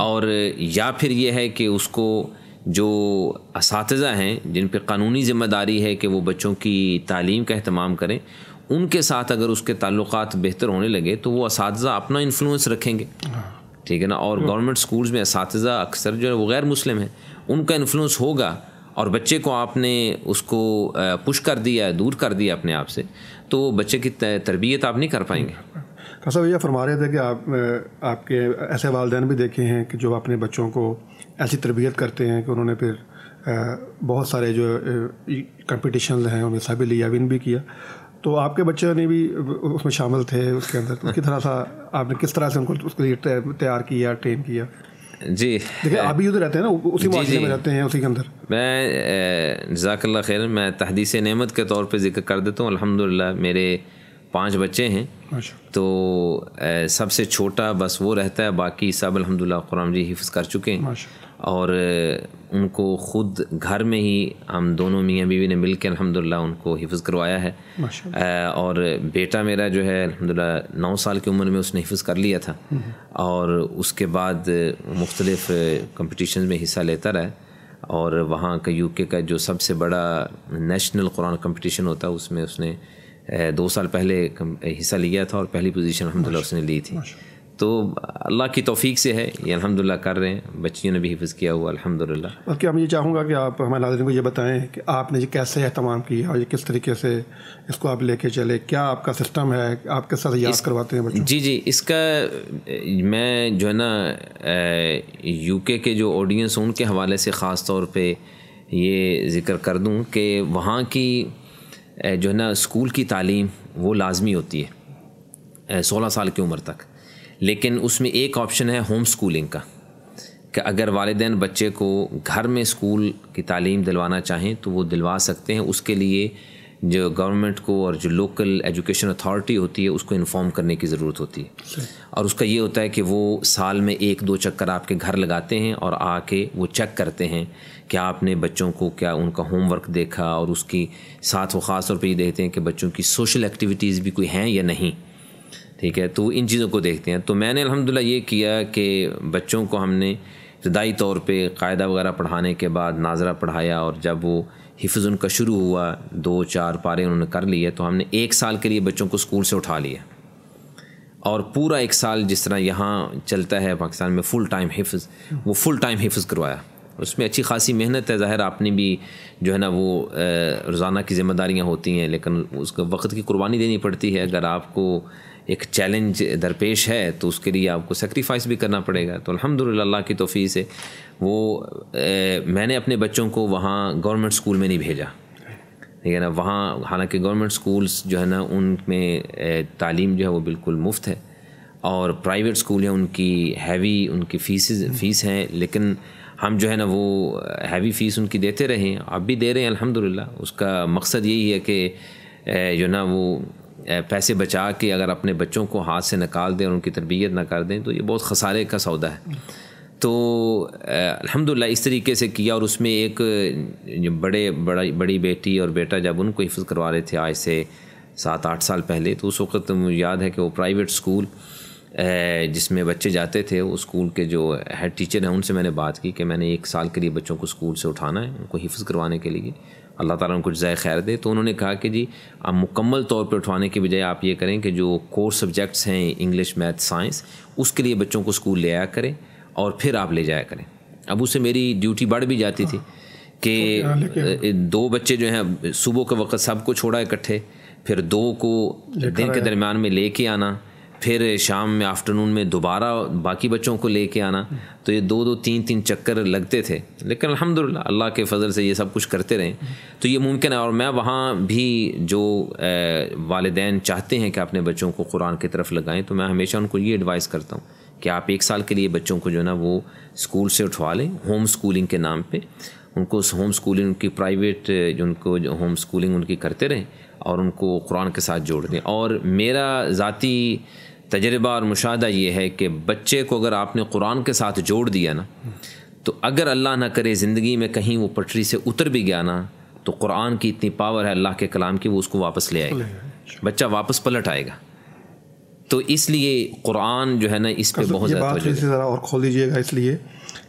और या फिर यह है कि उसको जो इस हैं जिन पर कानूनी ज़िम्मेदारी है कि वो बच्चों की तालीम का अहतमाम करें उनके साथ अगर उसके ताल्लुकात बेहतर होने लगे तो वो इस अपना इन्फ्लुएंस रखेंगे ठीक है ना और गवर्नमेंट हम्म। स्कूल्स में इस अक्सर जो है वो गैर मुस्लिम हैं उनका इन्फ्लुएंस होगा और बच्चे को आपने उसको पुश कर दिया दूर कर दिया अपने आप से तो बच्चे की तरबियत आप नहीं कर पाएंगे कसब हाँ भैया फरमा रहे थे कि आप आपके ऐसे वालदेन भी देखे हैं कि जो अपने बच्चों को ऐसी तरबियत करते हैं कि उन्होंने फिर बहुत सारे जो कंपटीशन हैं उनमें हिस्सा भी लिया विन भी किया तो आपके बच्चे ने भी उसमें शामिल थे उसके अंदर तो कितना तरह सा आपने किस तरह से उनको उसके लिए तैयार किया ट्रेन किया जी देखिए आप भी उधर रहते हैं ना उसी मामले में रहते हैं उसी के अंदर मैं जजाकल्ला खैर मैं तहदीस नमत के तौर पर जिक्र कर देता हूँ अलहमदिल्ला मेरे पांच बच्चे हैं अच्छा। तो सबसे छोटा बस वो रहता है बाकी सब अलहमदिल्ला कुरान जी हिफ्ज़ कर चुके हैं और उनको ख़ुद घर में ही हम दोनों मियाँ बीवी ने मिल के अलहमदिल्ला उनको हिफ़ करवाया है और बेटा मेरा जो है अलहमदिल्ला नौ साल की उम्र में उसने हिफ कर लिया था हम्म। और उसके बाद मुख्तलिफ़ कम्पटिशन में हिस्सा लेता रहा और वहाँ का यूके का जो सबसे बड़ा नेशनल कुरान कंपटीशन होता है उसमें उसने दो साल पहले हिस्सा लिया था और पहली पोजीशन अलहमदिल्ला उसने ली थी तो अल्लाह की तोफ़ी से है ये अल्हम्दुलिल्लाह कर रहे हैं बच्चियों ने भी हिफ्ज़ किया हुआ अल्हम्दुलिल्लाह बल्कि हम ये चाहूँगा कि आप हमारे नाजरन को ये बताएं कि आपने ये कैसे अहतमाम किया और ये किस तरीके से इसको आप लेके चले क्या आपका सिस्टम है आप किस तरह याद करवाते हैं बच्चों? जी जी इसका मैं जो है ना यूके के जो ऑडियंस उनके हवाले से ख़ास तौर पर ये ज़िक्र कर दूँ कि वहाँ की जो है ना स्कूल की तालीम वो लाजमी होती है सोलह साल की उम्र तक लेकिन उसमें एक ऑप्शन है होम स्कूलिंग का कि अगर वालदे बच्चे को घर में स्कूल की तालीम दिलवाना चाहें तो वो दिलवा सकते हैं उसके लिए जो गवर्नमेंट को और जो लोकल एजुकेशन अथॉरिटी होती है उसको इन्फॉर्म करने की ज़रूरत होती है और उसका ये होता है कि वो साल में एक दो चक्कर आपके घर लगाते हैं और आके वो चेक करते हैं कि आपने बच्चों को क्या उनका होमवर्क देखा और उसकी साथ वो ख़ास तौर पर ये देखते हैं कि बच्चों की सोशल एक्टिविटीज़ भी कोई हैं या नहीं ठीक है तो वो इन चीज़ों को देखते हैं तो मैंने अलहमदिल्ला ये किया कि बच्चों को हमने इब्तदाई तौर पर कायदा वगैरह पढ़ाने के बाद नाजरा पढ़ाया और जब वो हिफ्ज़ उनका शुरू हुआ दो चार पारे उन्होंने कर लिए तो हमने एक साल के लिए बच्चों को स्कूल से उठा लिया और पूरा एक साल जिस तरह यहाँ चलता है पाकिस्तान में फ़ुल टाइम हिफ्ज़ वो फ़ुल टाइम हिफ्ज़ करवाया उसमें अच्छी खासी मेहनत है ज़ाहिर आपने भी जो है ना वो रोज़ाना की ज़िम्मेदारियाँ होती हैं लेकिन उसको वक्त की कुर्बानी देनी पड़ती है अगर आपको एक चैलेंज दरपेश है तो उसके लिए आपको सेक्रीफाइस भी करना पड़ेगा तो अल्हम्दुलिल्लाह की तोफ़ी से वो ए, मैंने अपने बच्चों को वहाँ गवर्नमेंट स्कूल में नहीं भेजा ठीक है ना वहाँ हालांकि गवर्नमेंट स्कूल्स जो है ना उनमें तालीम जो है वो बिल्कुल मुफ्त है और प्राइवेट स्कूल हैं उनकी हैवी उनकी फीस फीस हैं लेकिन हम जो है ना वो हैवी फीस उनकी देते रहे आप अब भी दे रहे हैं अलहमदिल्ला उसका मकसद यही है कि जो ना वो पैसे बचा के अगर अपने बच्चों को हाथ से निकाल दें और उनकी तरबियत ना कर दें तो ये बहुत खसारे का सौदा है तो अलहमदिल्ला इस तरीके से किया और उसमें एक बड़े बड़ा बड़ी बेटी और बेटा जब उनको हिफ्ज़ करवा रहे थे आज से सात आठ साल पहले तो उस वक़्त मुझे याद है कि वो प्राइवेट स्कूल जिसमें बच्चे जाते थे उस स्कूल के जो हेड टीचर हैं उनसे मैंने बात की कि मैंने एक साल के लिए बच्चों को स्कूल से उठाना है उनको हिफ्ज़ करवाने के लिए अल्लाह ताला उनको जय खैर दे तो उन्होंने कहा कि जी आप मुकम्मल तौर पर उठवाने के बजाय आप ये करें कि जो कोर सब्जेक्ट्स हैं इंग्लिश मैथ साइंस उसके लिए बच्चों को स्कूल ले आया करें और फिर आप ले जाया करें अब उससे मेरी ड्यूटी बढ़ भी जाती थी कि तो दो बच्चे जो हैं सुबह के वक्त सबको छोड़ा इकट्ठे फिर दो को दिन के दरमियान में लेके आना फिर शाम में आफ्टरनून में दोबारा बाकी बच्चों को लेके आना तो ये दो दो तीन तीन चक्कर लगते थे लेकिन अल्हम्दुलिल्लाह अल्लाह के फजल से ये सब कुछ करते रहें तो ये मुमकिन है और मैं वहाँ भी जो वालदेन चाहते हैं कि अपने बच्चों को कुरान की तरफ लगाएं तो मैं हमेशा उनको ये एडवाइस करता हूँ कि आप एक साल के लिए बच्चों को जो है ना वो स्कूल से उठवा लें होम स्कूलिंग के नाम पर उनको होम स्कूलिंग उनकी प्राइवेट जो उनको होम स्कूलिंग उनकी करते रहें और उनको कुरान के साथ जोड़ दें और मेरा ज़ाती तजर्बा और मुशाह ये है कि बच्चे को अगर आपने कुरान के साथ जोड़ दिया ना तो अगर अल्लाह ना करे ज़िंदगी में कहीं वो पटरी से उतर भी गया ना तो कुरान की इतनी पावर है अल्लाह के कलाम की वो उसको वापस ले आएगा बच्चा वापस पलट आएगा तो इसलिए कुरान जो है ना इस पर अच्छा, बहुत ज़्यादा और खोल दीजिएगा इसलिए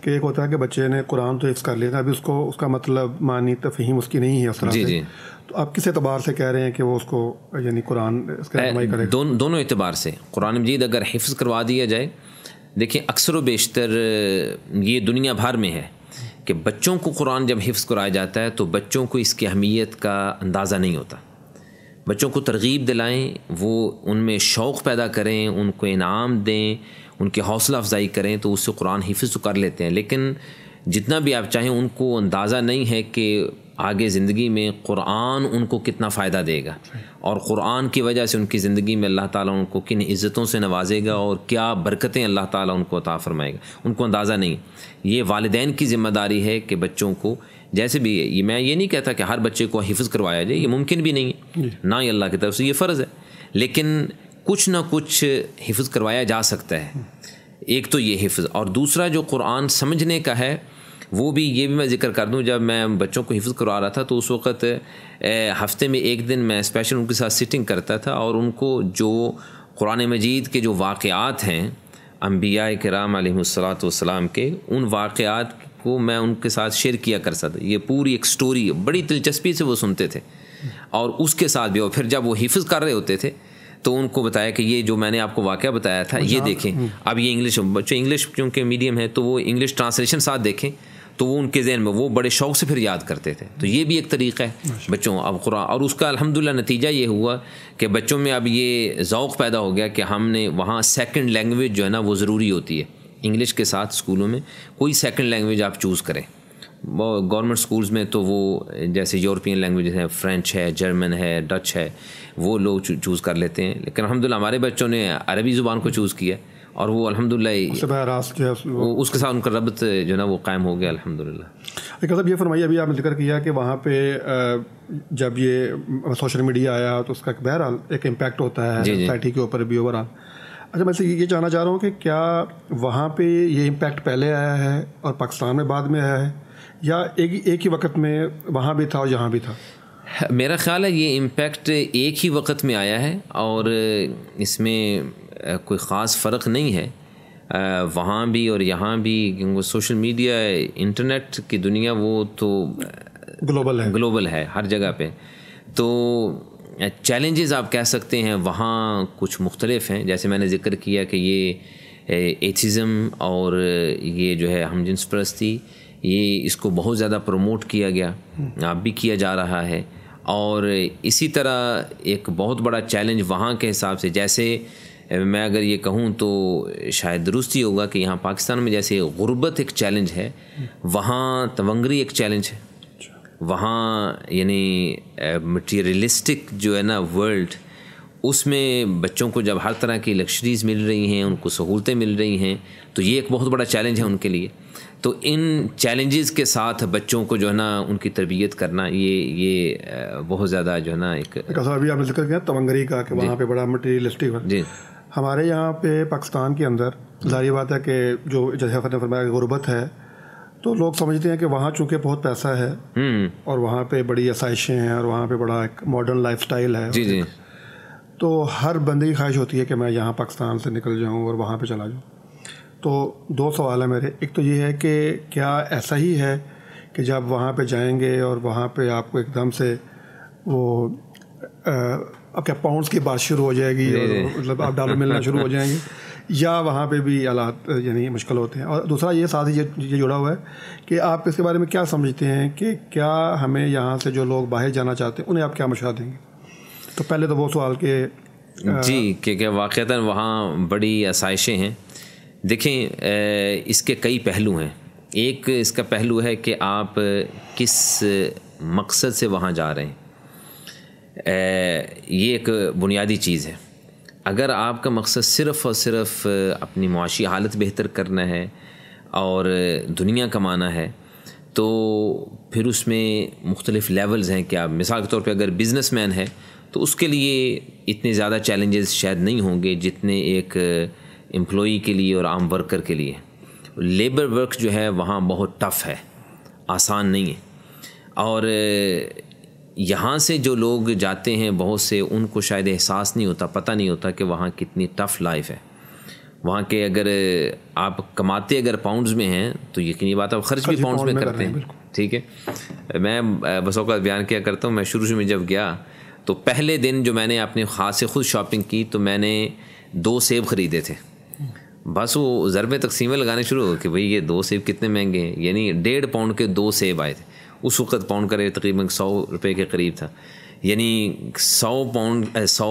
कि एक होता है कि बच्चे ने कुरान तो हिफ्स कर लिया था अभी उसको उसका मतलब मानी तफहीम उसकी नहीं है उस जी जी तो आप किस एतबार से कह रहे हैं कि वो उसको यानी कुरान करेगा दोनों एतबार से कुरान मजीद अगर हिफ्ज़ करवा दिया जाए देखिए अक्सर व बेशतर ये दुनिया भर में है कि बच्चों को कुरान जब हिफ्ज़ कराया जाता है तो बच्चों को इसकी अहमियत का अंदाज़ा नहीं होता बच्चों को तरगीब दिलाएँ वो उनमें शौक़ पैदा करें उनको इनाम दें उनकी हौसला अफजाई करें तो उससे कुरान हिफ्ज़ तो कर लेते हैं लेकिन जितना भी आप चाहें उनको अंदाज़ा नहीं है कि आगे ज़िंदगी में क़ुरान उनको कितना फ़ायदा देगा और क़ुरान की वजह से उनकी ज़िंदगी में अल्लाह ताला उनको किन इज़्ज़तों से नवाजेगा और क्या बरकतें अल्लाह ताला उनको अता फ़रमाएगा उनको अंदाज़ा नहीं ये वालदेन की ज़िम्मेदारी है कि बच्चों को जैसे भी ये मैं ये नहीं कहता कि हर बच्चे को हिफ्ज़ करवाया जाए ये मुमकिन भी नहीं है ना ही अल्लाह की तरफ से ये फ़र्ज़ है लेकिन कुछ ना कुछ हिफ्ज़ करवाया जा सकता है एक तो ये हिफ्ज़ और दूसरा जो कुरान समझने का है वो भी ये भी मैं ज़िक्र कर दूँ जब मैं बच्चों को हिफ्ज़ करवा रहा था तो उस वक़्त हफ़्ते में एक दिन मैं स्पेशल उनके साथ सिटिंग करता था और उनको जो कुरान मजीद के जो वाक़ात हैं अम्बिया कराम सलाम के उन वाक़ात को मैं उनके साथ शेयर किया करता था ये पूरी एक स्टोरी बड़ी दिलचस्पी से वो सुनते थे और उसके साथ भी और फिर जब वो हिफ्ज़ कर रहे होते थे तो उनको बताया कि ये जो मैंने आपको वाक़ बताया था ये देखें हम्म। अब ये इंग्लिश बच्चों इंग्लिश क्योंकि मीडियम है तो वो इंग्लिश ट्रांसलेशन साथ देखें तो वो उनके जहन में वो बड़े शौक से फिर याद करते थे तो ये भी एक तरीका है अच्छा। बच्चों अब कुरान और उसका अलहमदिल्ला नतीजा ये हुआ कि बच्चों में अब ये ओक़ पैदा हो गया कि हमने वहाँ सेकेंड लैंग्वेज जो है ना वो ज़रूरी होती है इंग्लिश के साथ स्कूलों में कोई सेकेंड लैंग्वेज आप चूज़ करें गवर्नमेंट स्कूल्स में तो वो जैसे यूरोपियन लैंग्वेज हैं फ्रेंच है जर्मन है डच है वो लोग चूज़ कर लेते हैं लेकिन अलहमदिल्ला हमारे बच्चों ने अरबी ज़ुबान को चूज़ किया है और वो अलहमदिल्ला उसके साथ उनका रबत जो है ना वो कायम हो गया अलहमदिल्ला एक सब मतलब ये फरमाइए अभी आपने जिक्र किया कि वहाँ पे जब ये सोशल मीडिया आया तो उसका बहरहाल एक इम्पेक्ट होता है सोसाइटी के ऊपर भी ओवरऑल अच्छा मैं ये जानना चाह रहा हूँ कि क्या वहाँ पे ये इम्पेक्ट पहले आया है और पाकिस्तान में बाद में आया है या एक एक ही वक्त में वहाँ भी था और यहाँ भी था मेरा ख्याल है ये इम्पेक्ट एक ही वक्त में आया है और इसमें कोई ख़ास फ़र्क नहीं है वहाँ भी और यहाँ भी क्योंकि सोशल मीडिया इंटरनेट की दुनिया वो तो ग्लोबल है ग्लोबल है हर जगह पे तो चैलेंजेस आप कह सकते हैं वहाँ कुछ मुख्तलिफ हैं जैसे मैंने ज़िक्र किया कि ये एथिज़म और ये जो है हम जिन्स परस्ती ये इसको बहुत ज़्यादा प्रमोट किया गया अब हम्म। भी किया जा रहा है और इसी तरह एक बहुत बड़ा चैलेंज वहाँ के हिसाब से जैसे मैं अगर ये कहूँ तो शायद दुरुस्त ही होगा कि यहाँ पाकिस्तान में जैसे गुरबत एक चैलेंज है वहाँ तवंगरी एक चैलेंज है वहाँ यानी मटेरियलिस्टिक जो है ना वर्ल्ड उसमें बच्चों को जब हर तरह की लक्शरीज मिल रही हैं उनको सहूलतें मिल रही हैं तो ये एक बहुत बड़ा चैलेंज है उनके लिए तो इन चैलेंजेस के साथ बच्चों को जो है ना उनकी तरबियत करना ये ये बहुत ज़्यादा जो है ना एक अच्छा, अभी आप जिक्र किया तवंगरी का कि वहाँ पे बड़ा मटेरियलिस्टिक जी हमारे यहाँ पे पाकिस्तान के अंदर जारी बात है कि जो जैसे ने फरमाया गुरबत है तो लोग समझते हैं कि वहाँ चूँकि बहुत पैसा है हम्म। और वहाँ पे बड़ी आसाइशें हैं और वहाँ पे बड़ा एक मॉडर्न लाइफ स्टाइल है जी जी तो हर बंदे की ख्वाहिश होती है कि मैं यहाँ पाकिस्तान से निकल जाऊँ और वहाँ पर चला जाऊँ तो दो सवाल है मेरे एक तो ये है कि क्या ऐसा ही है कि जब वहाँ पर जाएंगे और वहाँ पर आपको एकदम से वो आ, आपके पाउंड्स की बात शुरू हो जाएगी मतलब आप डॉलर मिलना शुरू हो जाएंगे या वहाँ पे भी हालात यानी मुश्किल होते हैं और दूसरा ये साथ ही ये जुड़ा हुआ है कि आप इसके बारे में क्या समझते हैं कि क्या हमें यहाँ से जो लोग बाहर जाना चाहते हैं उन्हें आप क्या मशा देंगे तो पहले तो वो सवाल के जी क्योंकि वाक़ता वहाँ बड़ी आसाइशें हैं देखें इसके कई पहलू हैं एक इसका पहलू है कि आप किस मकसद से वहाँ जा रहे हैं ये एक बुनियादी चीज़ है अगर आपका मकसद सिर्फ़ और सिर्फ अपनी मुआशी हालत बेहतर करना है और दुनिया कमाना है तो फिर उसमें मुख्तलिफ़ लेवल्स हैं क्या मिसाल के तौर पे अगर बिज़नेस मैन है तो उसके लिए इतने ज़्यादा चैलेंजेस शायद नहीं होंगे जितने एक एम्प्लॉई के लिए और आम वर्कर के लिए लेबर वर्क जो है वहाँ बहुत टफ़ है आसान नहीं है और यहाँ से जो लोग जाते हैं बहुत से उनको शायद एहसास नहीं होता पता नहीं होता कि वहाँ कितनी टफ़ लाइफ है वहाँ के अगर आप कमाते अगर पाउंड्स में हैं तो यकीनी बात आप खर्च भी पाउंड्स में, में करते हैं ठीक है मैं का बयान किया करता हूँ मैं शुरू में जब गया तो पहले दिन जो मैंने अपने हाथ से खुद शॉपिंग की तो मैंने दो सेब ख़रीदे थे बस वो ज़रब तकसीमें लगाने शुरू हो कि भाई ये दो सेब कितने महंगे हैं यानी डेढ़ पाउंड के दो सेब आए थे उस वक़्त पाउंड का रेट तकरीबन सौ रुपये के करीब था यानी सौ पाउंड सौ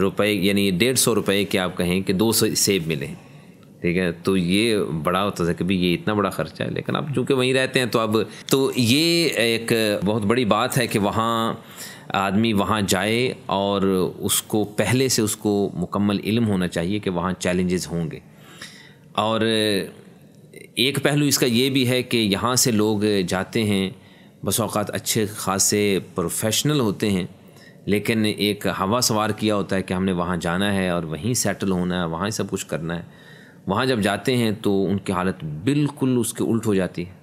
रुपए यानी डेढ़ सौ रुपये के आप कहें कि दो सौ सेब मिले ठीक है तो ये बड़ा होता था कि भाई ये इतना बड़ा खर्चा है लेकिन आप चूँकि वहीं रहते हैं तो अब तो ये एक बहुत बड़ी बात है कि वहाँ आदमी वहाँ जाए और उसको पहले से उसको मुकम्मल इल्म होना चाहिए कि वहाँ चैलेंजेस होंगे और एक पहलू इसका ये भी है कि यहाँ से लोग जाते हैं बस अवकात अच्छे खासे प्रोफेशनल होते हैं लेकिन एक हवा सवार किया होता है कि हमने वहाँ जाना है और वहीं सेटल होना है वहाँ सब कुछ करना है वहाँ जब जाते हैं तो उनकी हालत बिल्कुल उसके उल्ट हो जाती है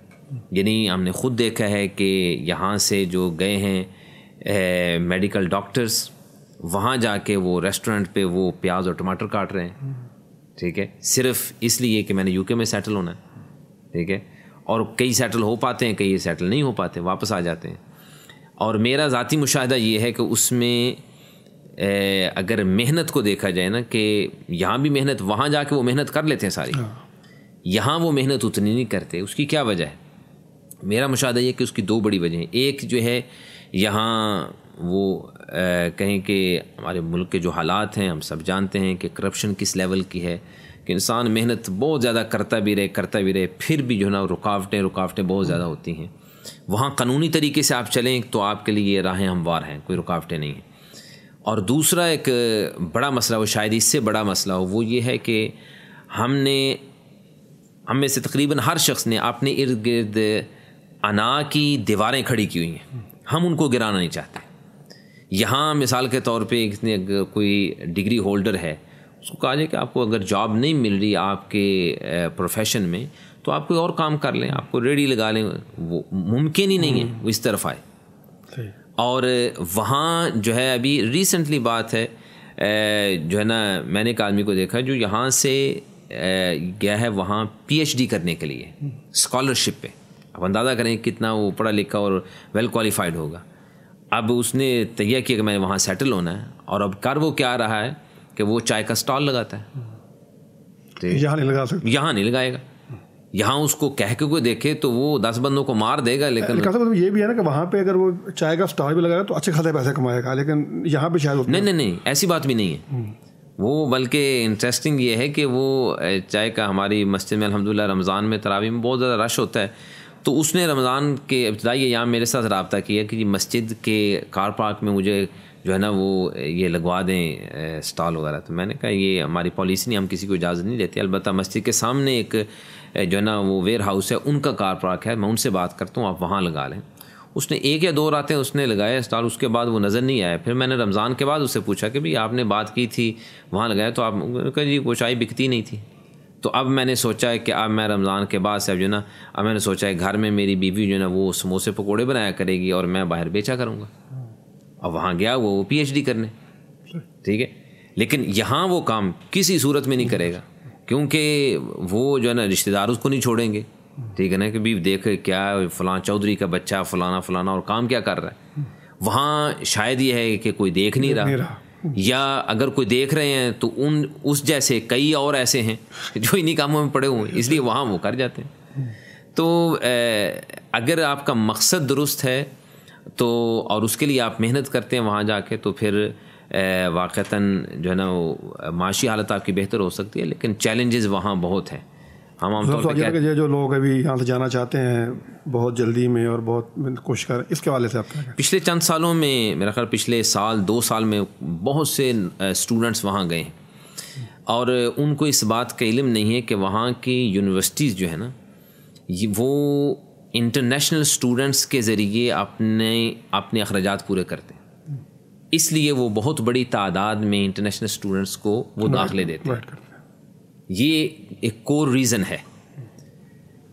यानी हमने ख़ुद देखा है कि यहाँ से जो गए हैं मेडिकल डॉक्टर्स वहाँ जाके वो रेस्टोरेंट पे वो प्याज और टमाटर काट रहे हैं ठीक है सिर्फ इसलिए कि मैंने यूके में सेटल होना है ठीक है और कई सेटल हो पाते हैं कई सेटल नहीं हो पाते वापस आ जाते हैं और मेरा ज़ाती मुशाह ये है कि उसमें ए, अगर मेहनत को देखा जाए ना कि यहाँ भी मेहनत वहाँ जाके वो मेहनत कर लेते हैं सारी हाँ। यहाँ वो मेहनत उतनी नहीं करते उसकी क्या वजह है मेरा मुशाह ये कि उसकी दो बड़ी वजह हैं एक जो है यहाँ वो कहें कि हमारे मुल्क के जो हालात हैं हम सब जानते हैं कि करप्शन किस लेवल की है कि इंसान मेहनत बहुत ज़्यादा करता भी रहे करता भी रहे फिर भी जो है ना रुकावटें रुकावटें बहुत ज़्यादा होती हैं वहाँ कानूनी तरीके से आप चलें तो आपके लिए ये राहें हमवार हैं कोई रुकावटें नहीं हैं और दूसरा एक बड़ा मसला हो शायद इससे बड़ा मसला हो वो ये है कि हमने हम में से तकरीबन हर शख्स ने अपने इर्द गिर्द अना की दीवारें खड़ी की हुई हैं हम उनको गिराना नहीं चाहते यहाँ मिसाल के तौर पे इतने कोई डिग्री होल्डर है उसको कहा जाए कि आपको अगर जॉब नहीं मिल रही आपके प्रोफेशन में तो आप कोई और काम कर लें आपको रेडी लगा लें वो मुमकिन ही नहीं है हम्म। वो इस तरफ आए और वहाँ जो है अभी रिसेंटली बात है जो है ना मैंने एक आदमी को देखा जो यहाँ से गया है वहाँ पीएचडी करने के लिए स्कॉलरशिप हम्म। पे आप अंदाज़ा करें कितना वो पढ़ा लिखा और वेल क्वालिफाइड होगा अब उसने तैयार किया कि मैं वहाँ सेटल होना है और अब कर वो क्या रहा है कि वो चाय का स्टॉल लगाता है तो यहाँ नहीं लगा सकता यहाँ नहीं लगाएगा यहाँ उसको कह के कोई देखे तो वो दस बंदों को मार देगा लेकिन मतलब ये भी है ना कि वहाँ पे अगर वो चाय का स्टॉल भी लगाएगा तो अच्छे खासे पैसे कमाएगा लेकिन यहाँ पे शायद नहीं नहीं नहीं ऐसी बात भी नहीं है हम्म। वो बल्कि इंटरेस्टिंग ये है कि वो चाय का हमारी मस्जिद में अलहमदिल्ला रमज़ान में तरावी में बहुत ज़्यादा रश होता है तो उसने रमज़ान के इब्तदाई याम मेरे साथ रबता किया कि मस्जिद के कार पार्क में मुझे जो है ना वो ये लगवा दें स्टॉल वगैरह तो मैंने कहा ये हमारी पॉलिसी नहीं हम किसी को इजाज़त नहीं देते अलबत्त मस्जिद के सामने एक जो है ना वो वेयर हाउस है उनका कार पार्क है मैं उनसे बात करता हूँ आप वहाँ लगा लें उसने एक या दो रातें उसने लगाया स्टॉल उसके बाद वो नज़र नहीं आया फिर मैंने रमज़ान के बाद उससे पूछा कि भाई आपने बात की थी वहाँ लगाया तो आप जी वो चाय बिकती नहीं थी तो अब मैंने सोचा है कि अब मैं रमज़ान के बाद से अब जो ना अब मैंने सोचा है घर में मेरी बीवी जो ना वो समोसे पकौड़े बनाया करेगी और मैं बाहर बेचा करूँगा अब वहाँ गया वो वो पीएचडी करने ठीक है लेकिन यहाँ वो काम किसी सूरत में नहीं करेगा क्योंकि वो जो है ना रिश्तेदार उसको नहीं छोड़ेंगे ठीक है ना कि भी देख क्या फ़लाँ चौधरी का बच्चा फ़लाना फ़लाना और काम क्या कर रहा है वहाँ शायद ये है कि कोई देख नहीं रहा या अगर कोई देख रहे हैं तो उन उस जैसे कई और ऐसे हैं जो इन्हीं कामों में पड़े हुए हैं इसलिए वहाँ वो कर जाते हैं तो अगर आपका मकसद दुरुस्त है तो और उसके लिए आप मेहनत करते हैं वहाँ जाके तो फिर वाक़ता जो है ना वो माशी हालत आपकी बेहतर हो सकती है लेकिन चैलेंजेस वहाँ बहुत हैं हम आम तो तौर पर ये जो लोग अभी यहाँ से जाना चाहते हैं बहुत जल्दी में और बहुत कोशिश कर इसके वाले से आप पिछले चंद सालों में मेरा ख्याल पिछले साल दो साल में बहुत से स्टूडेंट्स वहाँ गए और उनको इस बात का इलम नहीं है कि वहाँ की यूनिवर्सिटीज़ जो है ना ये वो इंटरनेशनल स्टूडेंट्स के ज़रिए अपने अपने अखराज पूरे करते हैं इसलिए वो बहुत बड़ी तादाद में इंटरनेशनल स्टूडेंट्स को वो दाखिले देते हैं ये एक कोर रीज़न है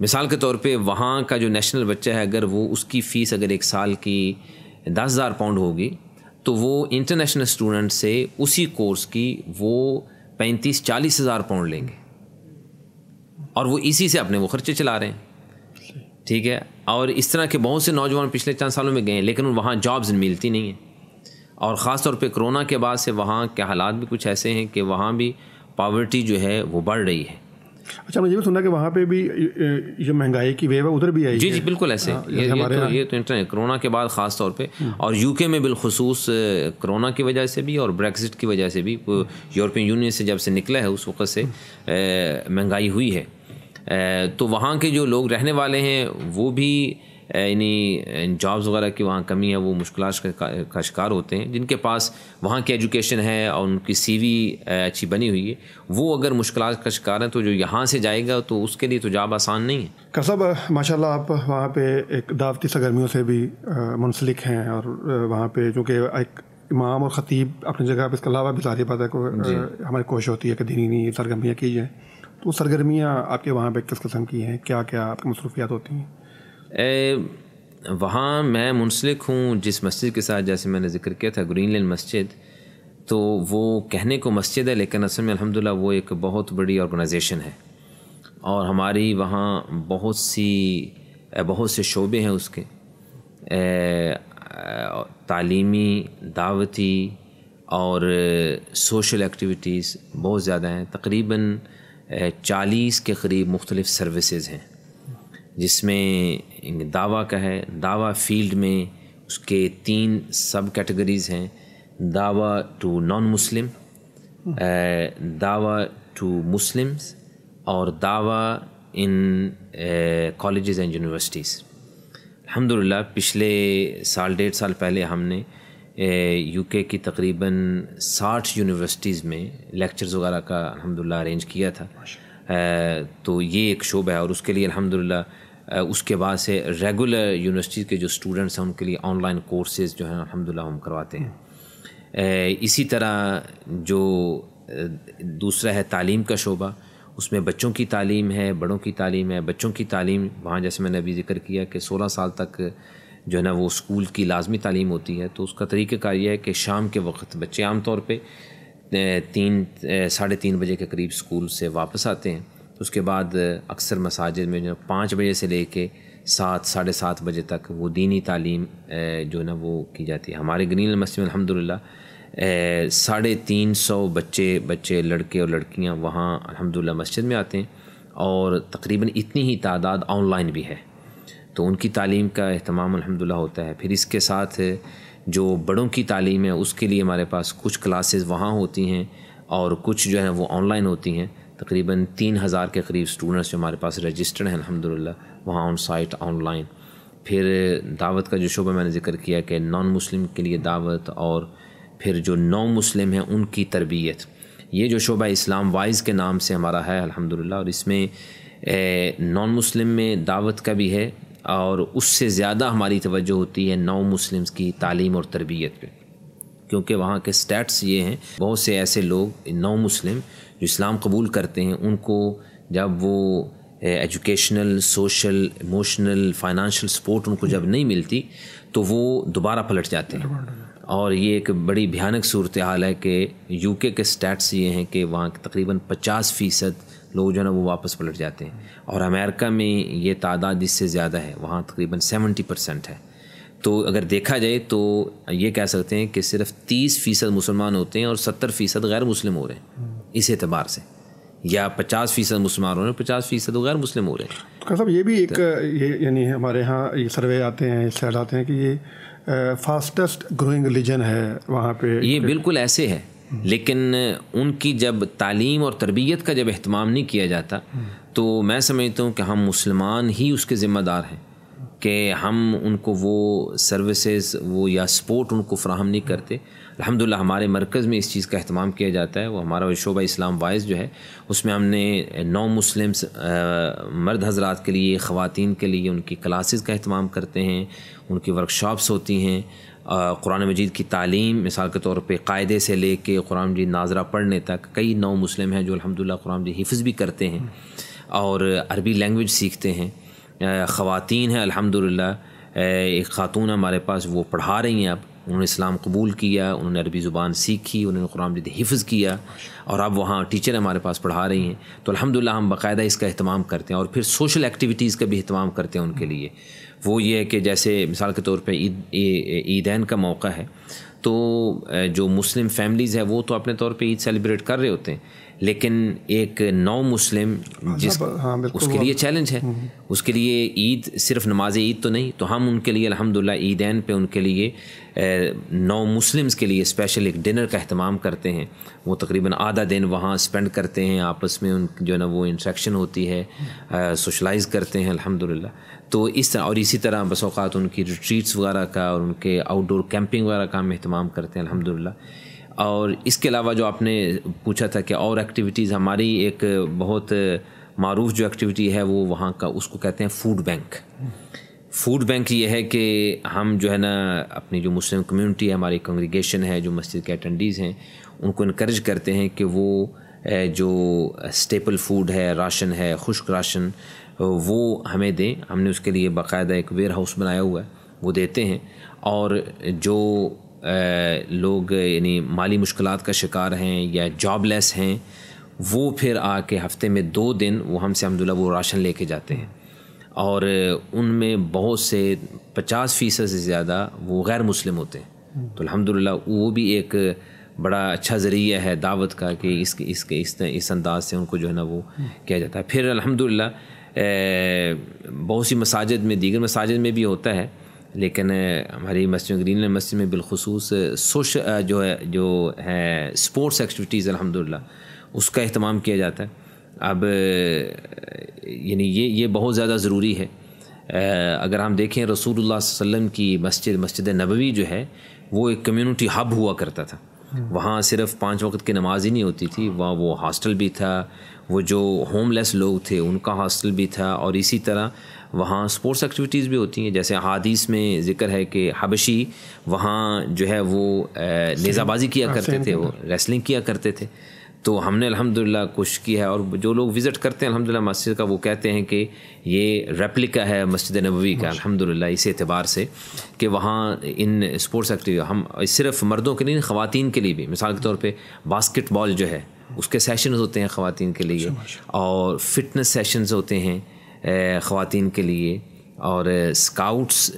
मिसाल के तौर पे वहाँ का जो नेशनल बच्चा है अगर वो उसकी फ़ीस अगर एक साल की दस हज़ार पाउंड होगी तो वो इंटरनेशनल स्टूडेंट से उसी कोर्स की वो पैंतीस चालीस हज़ार पाउंड लेंगे और वो इसी से अपने वो खर्चे चला रहे हैं ठीक है और इस तरह के बहुत से नौजवान पिछले चंद सालों में गए लेकिन वहाँ जॉब्स मिलती नहीं हैं और ख़ास तौर पर कोरोना के बाद से वहाँ के हालात भी कुछ ऐसे हैं कि वहाँ भी पावर्टी जो है वो बढ़ रही है अच्छा मैं ये भी सुना कि वहाँ पे भी जो महंगाई की वेव है उधर भी आई जी जी बिल्कुल ऐसे आ, हाँ, ये, ये तो ये तो इंटरनेट कोरोना के बाद ख़ास तौर पे हम्म। और यूके में बिलखसूस कोरोना की वजह से भी और ब्रेक्सिट की वजह से भी यूरोपियन यूनियन से जब से निकला है उस वक्त से हम्म। महंगाई हुई है तो वहाँ के जो लोग रहने वाले हैं वो भी यानी जॉब्स वगैरह की वहाँ कमी है वो मुश्किल का शिकार होते हैं जिनके पास वहाँ की एजुकेशन है और उनकी सीवी अच्छी बनी हुई है वो अगर मुश्किल का शिकार है तो जो यहाँ से जाएगा तो उसके लिए तो जॉब आसान नहीं है कसब माशाल्लाह आप वहाँ पे एक दावती सरगर्मियों से भी मुंसलिक हैं और वहाँ पे चूँकि एक इमाम और ख़तीब अपनी जगह पर इसके अलावा भी सारी बात है को हमारी कोशिश होती है कि दीनी सरगर्मियाँ की जाएँ तो सरगर्मियाँ आपके वहाँ पर किस किस्म की हैं क्या क्या आपकी मसरूफियात होती हैं वहाँ मैं मुनसलिक हूँ जिस मस्जिद के साथ जैसे मैंने जिक्र किया था ग्रीन लैंड मस्जिद तो वो कहने को मस्जिद है लेकिन असल में अलहमदिल्ला वो एक बहुत बड़ी ऑर्गेनाइजेशन है और हमारी वहाँ बहुत सी बहुत से शोबे हैं उसके तालीमी दावती और सोशल एक्टिविटीज़ बहुत ज़्यादा हैं तकरीबन चालीस के करीब मुख्तलिफ़ सर्विसेज़ हैं जिसमें दावा का है दावा फील्ड में उसके तीन सब कैटेगरीज़ हैं दावा टू नॉन मुस्लिम दावा टू मुस्लिम्स और दावा इन कॉलेजेस एंड यूनिवर्सिटीज़ अलहमदिल्ला पिछले साल डेढ़ साल पहले हमने यूके की तकरीबन साठ यूनिवर्सिटीज़ में लेक्चर्स वगैरह का अलहमदिल्ला अरेंज किया था तो ये एक शोबा है और उसके लिए अलहमदिल्ला उसके बाद से रेगुलर यूनिवर्सिटी के जो स्टूडेंट्स हैं उनके लिए ऑनलाइन कोर्सेज जो हैं अलहमदिल्ला हम करवाते हैं इसी तरह जो दूसरा है तालीम का शोबा उसमें बच्चों की तालीम है बड़ों की तालीम है बच्चों की तालीम वहाँ जैसे मैंने अभी ज़िक्र किया कि सोलह साल तक जो है ना वो स्कूल की लाजमी तालीम होती है तो उसका तरीक़ाकार यह है कि शाम के वक्त बच्चे आम तौर पर तीन साढ़े तीन बजे के करीब स्कूल से वापस आते हैं तो उसके बाद अक्सर मसाजिद में जो है पाँच बजे से ले कर सात साढ़े सात बजे तक वो दीनी तालीम जो है ना वो की जाती है हमारे ग्रीन मस्जिद में अलहमदिल्ला साढ़े तीन सौ बच्चे बच्चे लड़के और लड़कियां वहाँ अलहमदिल्ला मस्जिद में आते हैं और तकरीबन इतनी ही तादाद ऑनलाइन भी है तो उनकी तालीम का अहतमाम अलहमदिल्ला होता है फिर इसके साथ जो बड़ों की तालीम है उसके लिए हमारे पास कुछ क्लासेस वहाँ होती हैं और कुछ जो है वो ऑनलाइन होती हैं तकरीबन तीन हज़ार के करीब स्टूडेंट्स जो हमारे पास रजिस्टर्ड हैं अलहमदिल्ला वहाँ ऑन साइट ऑनलाइन फिर दावत का जो शोबा मैंने जिक्र किया कि नॉन मुस्लिम के लिए दावत और फिर जो नौ मुस्लिम हैं उनकी तरबियत ये जो शोबा इस्लाम वाइज़ के नाम से हमारा है अलहमदिल्ला और इसमें नॉन मुस्लिम में दावत का भी है और उससे ज़्यादा हमारी तवज्जो होती है नौ मुस्लिम्स की तालीम और तरबियत पे क्योंकि वहाँ के स्टैट्स ये हैं बहुत से ऐसे लोग नौ मुस्लिम जो इस्लाम कबूल करते हैं उनको जब वो educational social emotional financial support उनको जब नहीं मिलती तो वो दोबारा पलट जाते हैं और ये एक बड़ी भयानक सूरत हाल है कि यूके के स्टैट्स ये हैं कि वहाँ तकरीबन 50 फ़ीसद लोग जो है ना वो वापस पलट जाते हैं और अमेरिका में ये तादाद इससे ज़्यादा है वहाँ तकरीबन 70 परसेंट है तो अगर देखा जाए तो ये कह सकते हैं कि सिर्फ 30 फ़ीसद मुसलमान होते हैं और 70 फ़ीसद गैर मुस्लिम हो रहे हैं इस एतबार से या पचास फ़ीसद मुसलमान हो रहे हैं पचास फ़ीसद गैर मुस्लिम हो रहे हैं तो साहब ये भी एक तो- ये यानी हमारे यहाँ ये सर्वे आते हैं इस साइड आते हैं कि ये फास्टेस्ट ग्रोइंग रिलीजन है वहाँ पे ये बिल्कुल ऐसे है लेकिन उनकी जब तालीम और तरबियत का जब अहतमाम नहीं किया जाता तो मैं समझता हूँ कि हम मुसलमान ही उसके ज़िम्मेदार हैं कि हम उनको वो सर्विसेज वो या सपोर्ट उनको फ्राहम नहीं करते अल्हम्दुलिल्लाह हमारे मरकज़ में इस चीज़ का अहतमाम किया जाता है वो हमारा शोबा इस्लाम वाइज जो है उसमें हमने नौ मुस्लिम्स मर्द हजरात के लिए ख़वातीन के लिए उनकी क्लासेस का अहतमाम करते हैं उनकी वर्कशॉप्स होती हैं कुरान मजीद की तालीम मिसाल के तौर पर कायदे से ले कर कुरान मजीद नाजरा पढ़ने तक कई नौ मुस्लिम हैं जो अलहमदिल्ला कुरान मजीद हिफ्ज़ भी करते हैं और अरबी लैंग्वेज सीखते हैं ख़वान हैं अल्हम्दुलिल्लाह एक ख़ातून हमारे पास वो पढ़ा रही हैं अब उन्होंने इस्लाम कबूल किया उन्होंने अरबी ज़ुबान सीखी उन्होंने कुरान जद हिफ्ज़ किया और अब वहाँ टीचर हमारे पास पढ़ा रही हैं तो अलहमदिल्ला हम बाकायदा इसका अहतमाम करते हैं और फिर सोशल एक्टिविटीज़ का भी अहतमाम करते हैं उनके लिए वो ये है कि जैसे मिसाल के तौर पर ईद ईदैन का मौका है तो जो मुस्लिम फैमिलीज़ है वो तो अपने तौर पे ईद सेलिब्रेट कर रहे होते हैं लेकिन एक नौ मुस्लिम जिस हाँ, हाँ उसके लिए चैलेंज है हम्म। उसके लिए ईद सिर्फ नमाज ईद तो नहीं तो हम उनके लिए अलहमदिल्ला ईदैन पे उनके लिए नौ मुस्लिम्स के लिए स्पेशल एक डिनर का अहतमाम करते हैं वो तकरीबन आधा दिन वहाँ स्पेंड करते हैं आपस में उन जो है ना वो इंट्रैक्शन होती है सोशलाइज़ करते हैं अलहमदिल्ला तो इस तरह और इसी तरह बस अवत उनकी रिट्रीट्स वगैरह का और उनके आउटडोर कैंपिंग वगैरह का हम अहतमाम करते हैं अलहमदिल्ला और इसके अलावा जो आपने पूछा था कि और एक्टिविटीज़ हमारी एक बहुत मरूफ जो एक्टिविटी है वो वहाँ का उसको कहते हैं फ़ूड बैंक फूड बैंक ये है कि हम जो है ना अपनी जो मुस्लिम कम्युनिटी है हमारी कंग्रीगेशन है जो मस्जिद के अटेंडीज़ हैं उनको इनक्रेज करते हैं कि वो जो स्टेपल फूड है राशन है खुश्क राशन वो हमें दें हमने उसके लिए बाकायदा एक वेयर हाउस बनाया हुआ है वो देते हैं और जो लोग यानी माली मुश्किल का शिकार हैं या जॉबलेस हैं वो फिर आके हफ्ते में दो दिन वो हमसे अहमदिल्ला वो राशन लेके जाते हैं और उनमें बहुत से पचास फ़ीसद से ज़्यादा वो गैर मुस्लिम होते हैं तो अलहमदिल्ला वो भी एक बड़ा अच्छा ज़रिया है दावत का कि इस इसके इस इस अंदाज से उनको जो है ना वो हम्म। किया जाता है फिर अलहमदिल्ला बहुत सी मसाजिद में दीगर मसाजिद में भी होता है लेकिन हमारी मस्जिद ग्रीन मस्जिद में बिलखसूस सोश जो है जो है स्पोर्ट्स एक्टिविटीज़ अलहमदिल्ला उसका अहतमाम किया जाता है अब यानी ये ये बहुत ज़्यादा ज़रूरी है अगर हम देखें रसूल वसल्लम की मस्जिद मस्जिद नबवी जो है वो एक कम्यूनिटी हब हुआ करता था हम्म। वहाँ सिर्फ पाँच वक्त की नमाज ही नहीं होती थी वहाँ वो हॉस्टल भी था वो जो होमलेस लोग थे उनका हॉस्टल भी था और इसी तरह वहाँ स्पोर्ट्स एक्टिविटीज़ भी होती हैं जैसे हादीस में जिक्र है कि हबशी वहाँ जो है वो नेज़ाबाजी हाँ, किया करते थे वो रेसलिंग किया करते थे तो हमने अल्हम्दुलिल्लाह कोशिश की है और जो लोग विज़िट करते हैं अल्हम्दुलिल्लाह मस्जिद का वो कहते हैं कि ये रेप्लिका है मस्जिद नबवी का अल्हम्दुलिल्लाह इस एतबार से कि वहाँ इन स्पोर्ट्स एक्टिव हम सिर्फ मर्दों के लिए ख़वान के लिए भी मिसाल के तौर पर बास्केटबॉल जो है उसके सेशन होते हैं ख़वान अच्छा, के लिए और फिटनेस सेशंस होते हैं ख़वान के लिए और स्काउट्स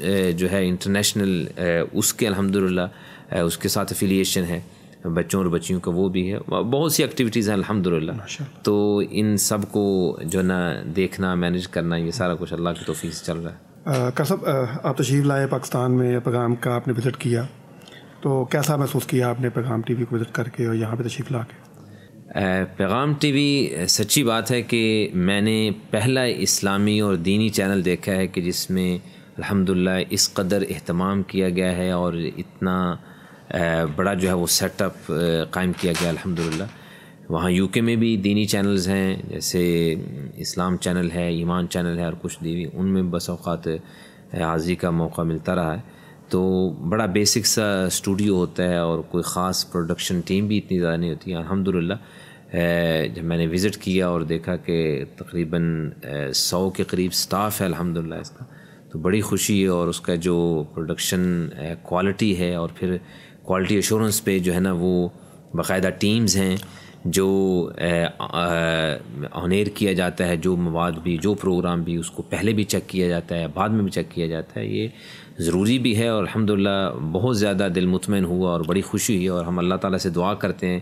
जो है इंटरनेशनल उसके अलहमदिल्ला उसके साथ एफिलिएशन है बच्चों और बच्चियों का वो भी है बहुत सी एक्टिविटीज़ हैं अल्हम्दुलिल्लाह तो इन सब को जो ना देखना मैनेज करना ये सारा कुछ अल्लाह की तोफ़ी से चल रहा है कैसा आप तशरीफ तो लाए पाकिस्तान में पैगाम का आपने विज़िट किया तो कैसा महसूस किया आपने पैगाम टी वी को विज़िट करके और यहाँ पर तशरीफ ला के पैगाम टी वी सच्ची बात है कि मैंने पहला इस्लामी और दीनी चैनल देखा है कि जिसमें अलहमदिल्ला इस कदर अहतमाम किया गया है और इतना बड़ा जो है वो सेटअप कायम किया गया अल्हम्दुलिल्लाह वहाँ यूके में भी दीनी चैनल्स हैं जैसे इस्लाम चैनल है ईमान चैनल है और कुछ दीवी उनमें बस अवत हाजी का मौका मिलता रहा है तो बड़ा बेसिक सा स्टूडियो होता है और कोई ख़ास प्रोडक्शन टीम भी इतनी ज़्यादा नहीं होती अलहमदिल्ला जब मैंने विज़िट किया और देखा कि तकरीबन सौ के करीब स्टाफ़ है अलहमदिल्ला इसका तो बड़ी खुशी है और उसका जो प्रोडक्शन क्वालिटी है और फिर क्वालिटी एश्योरेंस पे जो है ना वो बाकायदा टीम्स हैं जो ऑनर किया जाता है जो मवाद भी जो प्रोग्राम भी उसको पहले भी चेक किया जाता है बाद में भी चेक किया जाता है ये ज़रूरी भी है और अल्हम्दुलिल्लाह बहुत ज़्यादा दिल मुतमिन हुआ और बड़ी खुशी हुई और हम अल्लाह ताला से दुआ करते हैं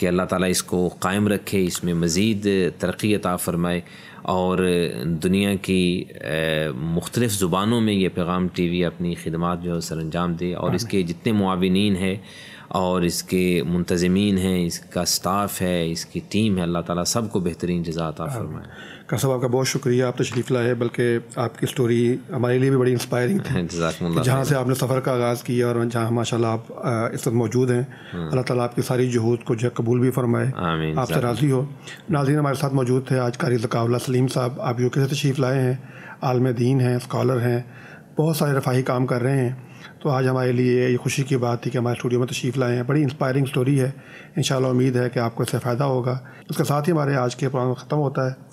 कि अल्लाह ताला इसको कायम रखे इसमें मज़ीद तरक्की अता फ़रमाए और दुनिया की मुख्तलिफ़ ज़ुबानों में ये पैगाम टी वी अपनी खदमात जो है सर अंजाम दे और इसके जितने मुआविन हैं और इसके मुंतज़मीन हैं इसका स्टाफ़ है इसकी टीम है अल्लाह सब सबको बेहतरीन जजात फरमाए का साहब आपका बहुत शुक्रिया आप तशरीफ़ तो लाए बल्कि आपकी स्टोरी हमारे लिए भी बड़ी इंस्पायरिंग थी जहाँ से आपने सफ़र का आगाज़ किया और जहाँ माशाल्लाह आप इस वक्त मौजूद हैं हम्म। अल्लाह ताला आपकी सारी जहूद को जो कबूल भी फरमाए आपसे राज़ी हो नाजीन हमारे साथ मौजूद थे आज कारी जकाउल्ला सलीम साहब आप यू से तशरीफ़ लाए हैं आलम दीन हैं स्कॉलर हैं बहुत सारे रफाही काम कर रहे हैं तो आज हमारे लिए ये खुशी की बात थी कि हमारे स्टूडियो में तशरीफ़ लाए हैं बड़ी इंस्पायरिंग स्टोरी है इन उम्मीद है कि आपको इससे फ़ायदा होगा उसके साथ ही हमारे आज के प्रोग्राम ख़त्म होता है